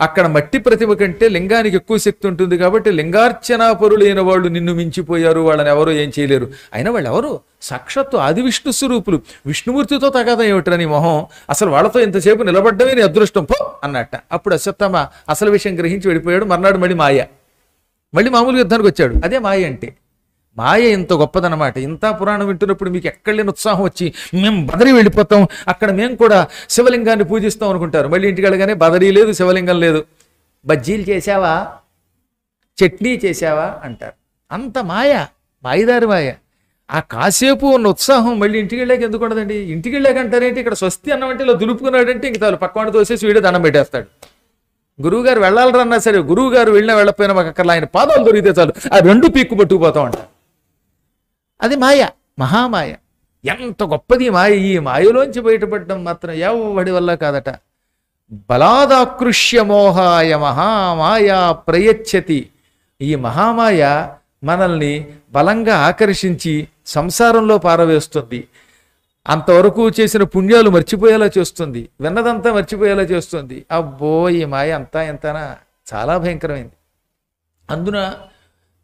అక్కడ మట్టి ప్రతిభ కంటే లింగానికి ఎక్కువ శక్తి ఉంటుంది కాబట్టి లింగార్చనాపరులైన వాళ్ళు నిన్ను మించిపోయారు వాళ్ళని ఎవరు ఏం చేయలేరు అయినా వాళ్ళు ఎవరు సాక్షాత్తు ఆది విష్ణు స్వరూపులు విష్ణుమూర్తితో తగాదం ఏమిటని మొహం అసలు వాళ్ళతో ఇంతసేపు నిలబడ్డమే నీ అదృష్టం పో అన్నట్ట అప్పుడు అశ్వత్థమ అసలు విషయం గ్రహించి వెళ్ళిపోయాడు మర్నాడు మళ్ళీ మాయ మళ్ళీ మామూలు యుద్ధానికి వచ్చాడు అదే మాయ అంటే మాయ ఇంత గొప్పదనమాట ఇంత పురాణం వింటున్నప్పుడు మీకు ఎక్కడ లేని ఉత్సాహం వచ్చి మేము బదరి వెళ్ళిపోతాం అక్కడ మేము కూడా శివలింగాన్ని పూజిస్తాం అనుకుంటారు మళ్ళీ ఇంటికి వెళ్ళగానే బదరీ లేదు శివలింగం లేదు బజ్జీలు చేసావా చట్నీ చేసావా అంటారు అంత మాయ మాయదారి మాయ ఆ కాసేపు ఉన్న ఉత్సాహం మళ్ళీ ఇంటికి వెళ్ళాక ఎందుకు ఉండదండి ఇంటికి వెళ్ళాక అంటారేంటి ఇక్కడ స్వస్తి అన్నమంటే ఇలా దులుపుకున్నాడంటే ఇంక తాను పక్కవాడు తోసేసి వీడే దండం పెట్టేస్తాడు గురువుగారు వెళ్ళాలరన్నా సరే గురువుగారు వెళ్ళినా వెళ్ళకపోయినా మాకు అక్కడ ఆయన పాదాలు దొరికితే చాలు ఆ రెండు పీక్కు పట్టుకుపోతాం అంటారు అది మాయ మహామాయ ఎంత గొప్పది మాయ ఈ మాయలోంచి బయటపడడం మాత్రం ఎవడి వల్ల కాదట బలాదాకృష్య మోహాయ మహామాయా ప్రయచ్చతి ఈ మహామాయ మనల్ని బలంగా ఆకర్షించి సంసారంలో పారవేస్తుంది అంతవరకు చేసిన పుణ్యాలు మర్చిపోయేలా చేస్తుంది విన్నదంతా మర్చిపోయేలా చేస్తుంది అబ్బో ఈ మాయ అంతా ఎంతనా చాలా భయంకరమైంది అందున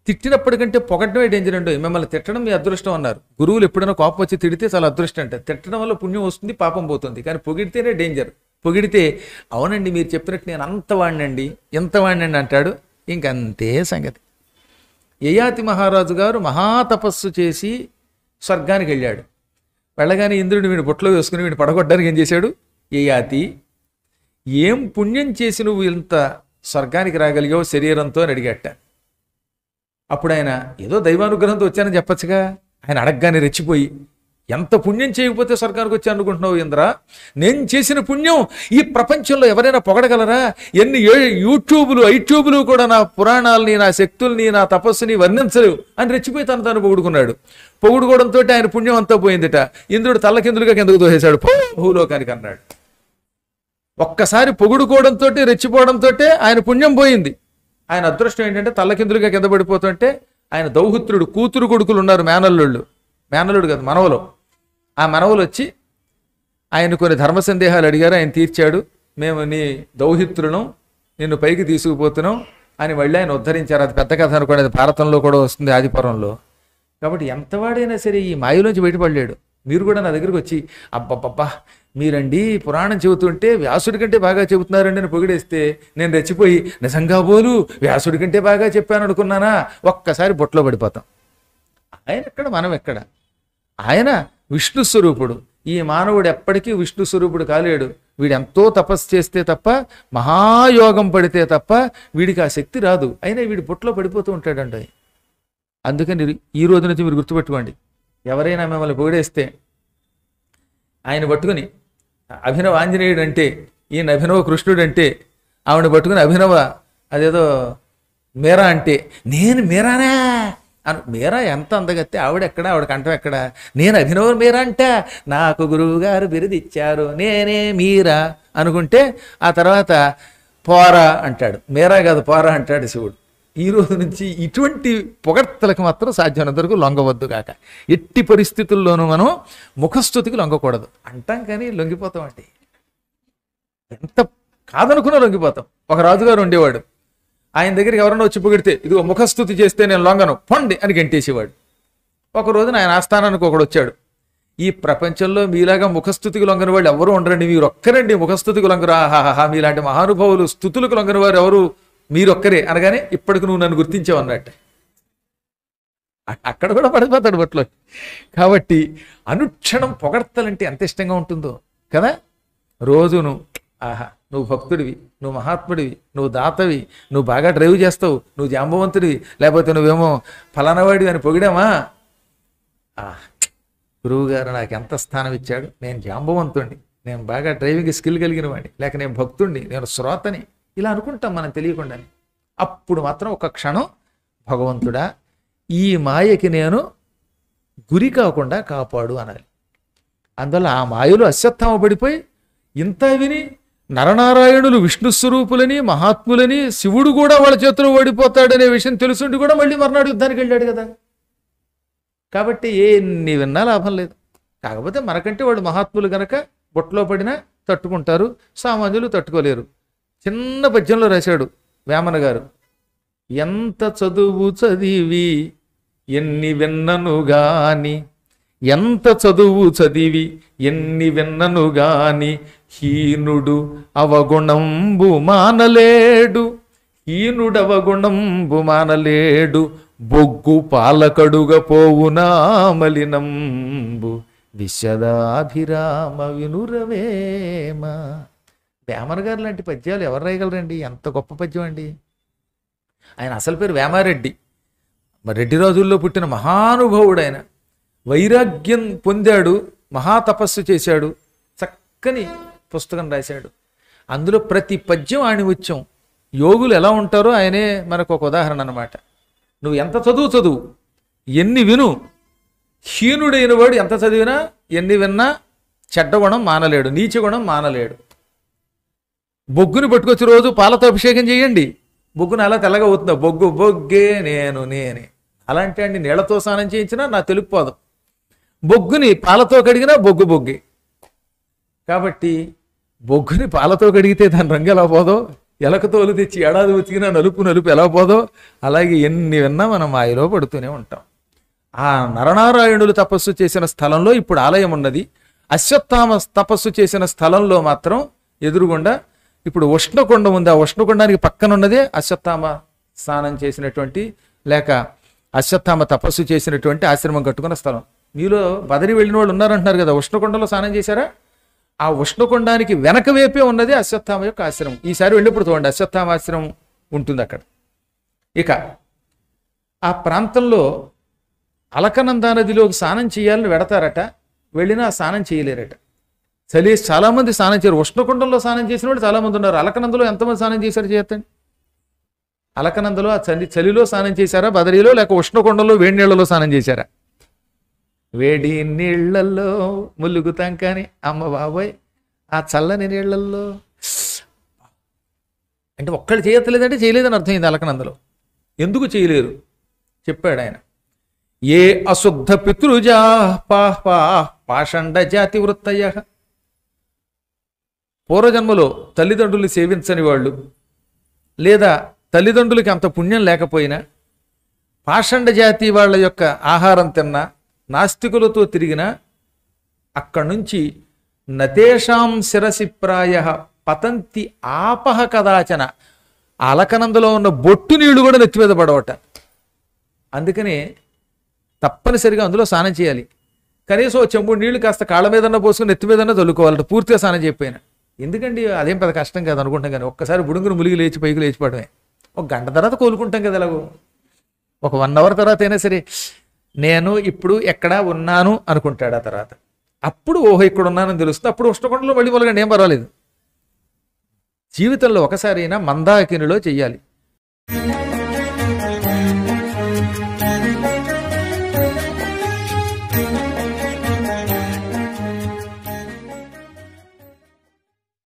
తిట్టినప్పటికంటే పొగడమే డేంజర్ అండి మిమ్మల్ని తిట్టడం మీ అదృష్టం అన్నారు గురువులు ఎప్పుడైనా కోపం వచ్చి తిడితే చాలా అదృష్టం అంటే తిట్టడం వల్ల పుణ్యం వస్తుంది పాపం పోతుంది కానీ పొగిడితేనే డేంజర్ పొగిడితే అవునండి మీరు చెప్పినట్టు నేను అంత వాడినండి ఎంత వాడినండి అంటాడు ఇంకంతే సంగతి యయాతి మహారాజు గారు మహాతపస్సు చేసి స్వర్గానికి వెళ్ళాడు వెళ్ళగానే ఇంద్రుడు వీడు బుట్టలో వేసుకుని వీడిని పడగొట్టడానికి ఏం చేశాడు యయాతి ఏం పుణ్యం చేసి నువ్వు ఇంత స్వర్గానికి రాగలిగావు శరీరంతో అని అడిగేట్టా అప్పుడు ఆయన ఏదో దైవానుగ్రహంతో వచ్చానని చెప్పచ్చుగా ఆయన అడగగానే రెచ్చిపోయి ఎంత పుణ్యం చేయకపోతే స్వర్గానికి వచ్చి అనుకుంటున్నావు ఇంద్ర నేను చేసిన పుణ్యం ఈ ప్రపంచంలో ఎవరైనా పొగడగలరా ఎన్ని యూట్యూబ్లు ఐట్యూబ్లు కూడా నా పురాణాలని నా శక్తుల్ని నా తపస్సుని వర్ణించలేవు అని రెచ్చిపోయి తను తాను పొగుడుకున్నాడు పొగుడుకోవడంతో ఆయన పుణ్యం అంతా పోయిందిట ఇంద్రుడు తల్లకిందులుగా కిందకు దోహేశాడు భూలోకానికి అన్నాడు ఒక్కసారి పొగుడుకోవడంతో రెచ్చిపోవడంతో ఆయన పుణ్యం పోయింది ఆయన అదృష్టం ఏంటంటే తల్లకిందులుగా కింద పడిపోతుంటే ఆయన దౌహిత్రుడు కూతురు కొడుకులు ఉన్నారు మేనల్లుళ్ళు మేనల్లుడు కదా మనవలు ఆ మనవలు వచ్చి ఆయన కొన్ని ధర్మ సందేహాలు అడిగారు ఆయన తీర్చాడు మేము నీ దౌహిత్రును నిన్ను పైకి తీసుకుపోతున్నాం అని మళ్ళీ ఆయన ఉద్ధరించారు అది పెద్ద కథ అనుకోండి భారతంలో కూడా వస్తుంది ఆదిపురంలో కాబట్టి ఎంతవాడైనా సరే ఈ మాయలోంచి బయటపడలేడు మీరు కూడా నా దగ్గరికి వచ్చి అబ్బబ్బబ్బా మీరండి పురాణం చెబుతుంటే వ్యాసుడి కంటే బాగా చెబుతున్నారండి అని పొగిడేస్తే నేను రెచ్చిపోయి నిజంగా పోలు వ్యాసుడి కంటే బాగా చెప్పాను అనుకున్నానా ఒక్కసారి బొట్లో పడిపోతాం ఆయన ఎక్కడ మనం ఎక్కడ ఆయన విష్ణు స్వరూపుడు ఈ మానవుడు ఎప్పటికీ విష్ణు స్వరూపుడు కాలేడు వీడు ఎంతో తపస్సు చేస్తే తప్ప మహాయోగం పడితే తప్ప వీడికి ఆ శక్తి రాదు అయినా వీడు బుట్లో పడిపోతూ ఉంటాడండి అందుకని ఈ రోజు నుంచి మీరు గుర్తుపెట్టుకోండి ఎవరైనా మిమ్మల్ని పొగిడేస్తే ఆయన పట్టుకుని అభినవ ఆంజనేయుడు అంటే ఈయన అభినవ కృష్ణుడు అంటే ఆవిడ పట్టుకుని అభినవ అదేదో మీరా అంటే నేను మీరానా అను మీరా ఎంత అందగత్తే ఆవిడ ఎక్కడ ఆవిడ కంఠం ఎక్కడ నేను అభినవ మీరా అంట నాకు గురువు గారు బిరుదిచ్చారు నేనే మీరా అనుకుంటే ఆ తర్వాత పోరా అంటాడు మీరా కాదు పోరా అంటాడు శివుడు ఈ రోజు నుంచి ఇటువంటి పొగడ్తలకు మాత్రం సాధ్యమైనంత వరకు లొంగవద్దు కాక ఎట్టి పరిస్థితుల్లోనూ మనం ముఖస్థుతికి లొంగకూడదు అంటాం కానీ లొంగిపోతాం అండి ఎంత కాదనుకున్నా లొంగిపోతాం ఒక రాజుగారు ఉండేవాడు ఆయన దగ్గరికి ఎవరైనా వచ్చి పొగిడితే ఇది ముఖస్థుతి చేస్తే నేను లొంగను పండి అని గెంటేసేవాడు ఒక రోజున ఆయన ఆస్థానానికి ఒకడు వచ్చాడు ఈ ప్రపంచంలో మీలాగా ముఖస్థుతికి లొంగని వాళ్ళు ఎవరు ఉండరండి మీరు ఒక్కరండి ముఖస్థుతికి లొంగరు ఆహాహా మీలాంటి మహానుభావులు స్థుతులకు లొంగని వారు ఎవరు మీరొక్కరే అనగానే ఇప్పటికి నువ్వు నన్ను గుర్తించావు అన్నట్టు అక్కడ కూడా పడిపోతాడు బట్లో కాబట్టి అనుక్షణం పొగడతలంటే ఎంత ఇష్టంగా ఉంటుందో కదా రోజు నువ్వు ఆహా నువ్వు భక్తుడివి నువ్వు మహాత్ముడివి నువ్వు దాతవి నువ్వు బాగా డ్రైవ్ చేస్తావు నువ్వు జాంబవంతుడివి లేకపోతే నువ్వేమో ఫలానవాడివి అని పొగిడామా గురువుగారు నాకు ఎంత స్థానం ఇచ్చాడు నేను జాంబవంతుణ్ణి నేను బాగా డ్రైవింగ్ స్కిల్ కలిగిన వాడిని లేక నేను భక్తుణ్ణి నేను శ్రోతని ఇలా అనుకుంటాం మనం తెలియకుండానే అప్పుడు మాత్రం ఒక క్షణం భగవంతుడా ఈ మాయకి నేను గురి కాకుండా కాపాడు అనాలి అందువల్ల ఆ మాయలు అశ్వత్థమ పడిపోయి ఇంత విని నరనారాయణులు విష్ణు స్వరూపులని మహాత్ములని శివుడు కూడా వాళ్ళ చేతిలో ఓడిపోతాడనే విషయం తెలుసుండి కూడా మళ్ళీ మర్నాడు యుద్ధానికి వెళ్ళాడు కదా కాబట్టి ఎన్ని విన్నా లాభం లేదు కాకపోతే మనకంటే వాడు మహాత్ములు గనక బొట్టలో పడినా తట్టుకుంటారు సామాన్యులు తట్టుకోలేరు చిన్న పద్యంలో రాశాడు వేమన గారు ఎంత చదువు చదివి ఎన్ని విన్నను గాని ఎంత చదువు చదివి ఎన్ని విన్నను గాని హీనుడు అవగుణంబు మానలేడు అవగుణంబు మానలేడు బొగ్గు పాలకడుగ పోవునా మలినంబు విశదాభిరామ వినురవేమా వేమర్ గారు లాంటి పద్యాలు ఎవరు రాయగలరండి ఎంత గొప్ప పద్యం అండి ఆయన అసలు పేరు వేమారెడ్డి రెడ్డి రోజుల్లో పుట్టిన మహానుభావుడు ఆయన వైరాగ్యం పొందాడు మహాతపస్సు చేశాడు చక్కని పుస్తకం రాశాడు అందులో ప్రతి పద్యం ఆణిముత్యం యోగులు ఎలా ఉంటారో ఆయనే మనకు ఒక ఉదాహరణ అనమాట నువ్వు ఎంత చదువు చదువు ఎన్ని విను హీనుడైన వాడు ఎంత చదివినా ఎన్ని విన్నా చెడ్డ గుణం మానలేడు నీచ గుణం మానలేడు బొగ్గుని పట్టుకొచ్చి రోజు పాలతో అభిషేకం చేయండి బొగ్గును అలా తెల్లగా అవుతుందా బొగ్గు బొగ్గే నేను నేనే అలాంటి అండి నీళ్లతో స్నానం చేయించినా నా పోదు బొగ్గుని పాలతో కడిగినా బొగ్గు బొగ్గే కాబట్టి బొగ్గుని పాలతో కడిగితే దాని రంగు ఎలా పోదో ఎలక తోలు తెచ్చి ఏడాది వచ్చిన నలుపు నలుపు ఎలా పోదో అలాగే ఎన్ని విన్నా మనం మాయలో పడుతూనే ఉంటాం ఆ నరనారాయణులు తపస్సు చేసిన స్థలంలో ఇప్పుడు ఆలయం ఉన్నది అశ్వత్థామ తపస్సు చేసిన స్థలంలో మాత్రం ఎదురుగుండా ఇప్పుడు ఉష్ణకొండం ఉంది ఆ ఉష్ణకొండానికి పక్కన ఉన్నదే అశ్వత్థామ స్నానం చేసినటువంటి లేక అశ్వత్థామ తపస్సు చేసినటువంటి ఆశ్రమం కట్టుకున్న స్థలం మీలో బదరి వెళ్ళిన వాళ్ళు ఉన్నారంటున్నారు కదా ఉష్ణకొండలో స్నానం చేశారా ఆ ఉష్ణకొండానికి వెనక వైపే ఉన్నది అశ్వత్థామ యొక్క ఆశ్రమం ఈసారి వెళ్ళినప్పుడు చూడండి అశ్వత్థామ ఆశ్రమం ఉంటుంది అక్కడ ఇక ఆ ప్రాంతంలో అలకనందా నదిలోకి స్నానం చేయాలని వెడతారట వెళ్ళినా స్నానం చేయలేరట చలి చాలామంది స్నానం చేయరు ఉష్ణకుండంలో స్నానం చేసిన చాలా చాలామంది ఉన్నారు అలకనందలో ఎంతమంది స్నానం చేశారు చేతండి అలకనందలో ఆ చలి చలిలో స్నానం చేశారా బదరీలో లేక ఉష్ణకుండంలో వేడి నీళ్ళలో స్నానం చేశారా వేడి నీళ్లలో ములుగుతాం కానీ అమ్మ బాబోయ్ ఆ చల్లని నీళ్లలో అంటే ఒక్కళ్ళు చేయట్లేదంటే చేయలేదని అర్థమైంది అలకనందలో ఎందుకు చేయలేరు చెప్పాడు ఆయన ఏ అశుద్ధ పితృజా పాహ పాషండ జాతి వృత్తయ పూర్వజన్మలో తల్లిదండ్రులు సేవించని వాళ్ళు లేదా తల్లిదండ్రులకి అంత పుణ్యం లేకపోయినా పాషండ జాతి వాళ్ళ యొక్క ఆహారం తిన్నా నాస్తికులతో తిరిగినా అక్కడి నుంచి నతేషాం ప్రాయ పతంతి ఆపహ కదాచన అలకనందులో ఉన్న బొట్టు నీళ్లు కూడా నెత్తి మీద పడవట అందుకనే తప్పనిసరిగా అందులో స్నానం చేయాలి కనీసం చెంబుడు నీళ్లు కాస్త కాళ్ళ మీదన్నా పోసుకుని నెత్తి మీదన్నా తొలుకోవాలట పూర్తిగా స్నానం చేయకపోయినా ఎందుకండి అదేం పెద్ద కష్టం కాదు అనుకుంటాం కానీ ఒక్కసారి బుడుంగురు ములిగి లేచి పైకి లేచిపోవడమే ఒక గంట తర్వాత కోలుకుంటాం కదా ఎలాగో ఒక వన్ అవర్ తర్వాత అయినా సరే నేను ఇప్పుడు ఎక్కడ ఉన్నాను అనుకుంటాడు ఆ తర్వాత అప్పుడు ఓహో ఇక్కడ ఉన్నానని తెలుస్తుంది అప్పుడు ఉష్ణకొండలో మళ్ళీ మొలగండి ఏం పర్వాలేదు జీవితంలో ఒకసారైనా మందాకినిలో చెయ్యాలి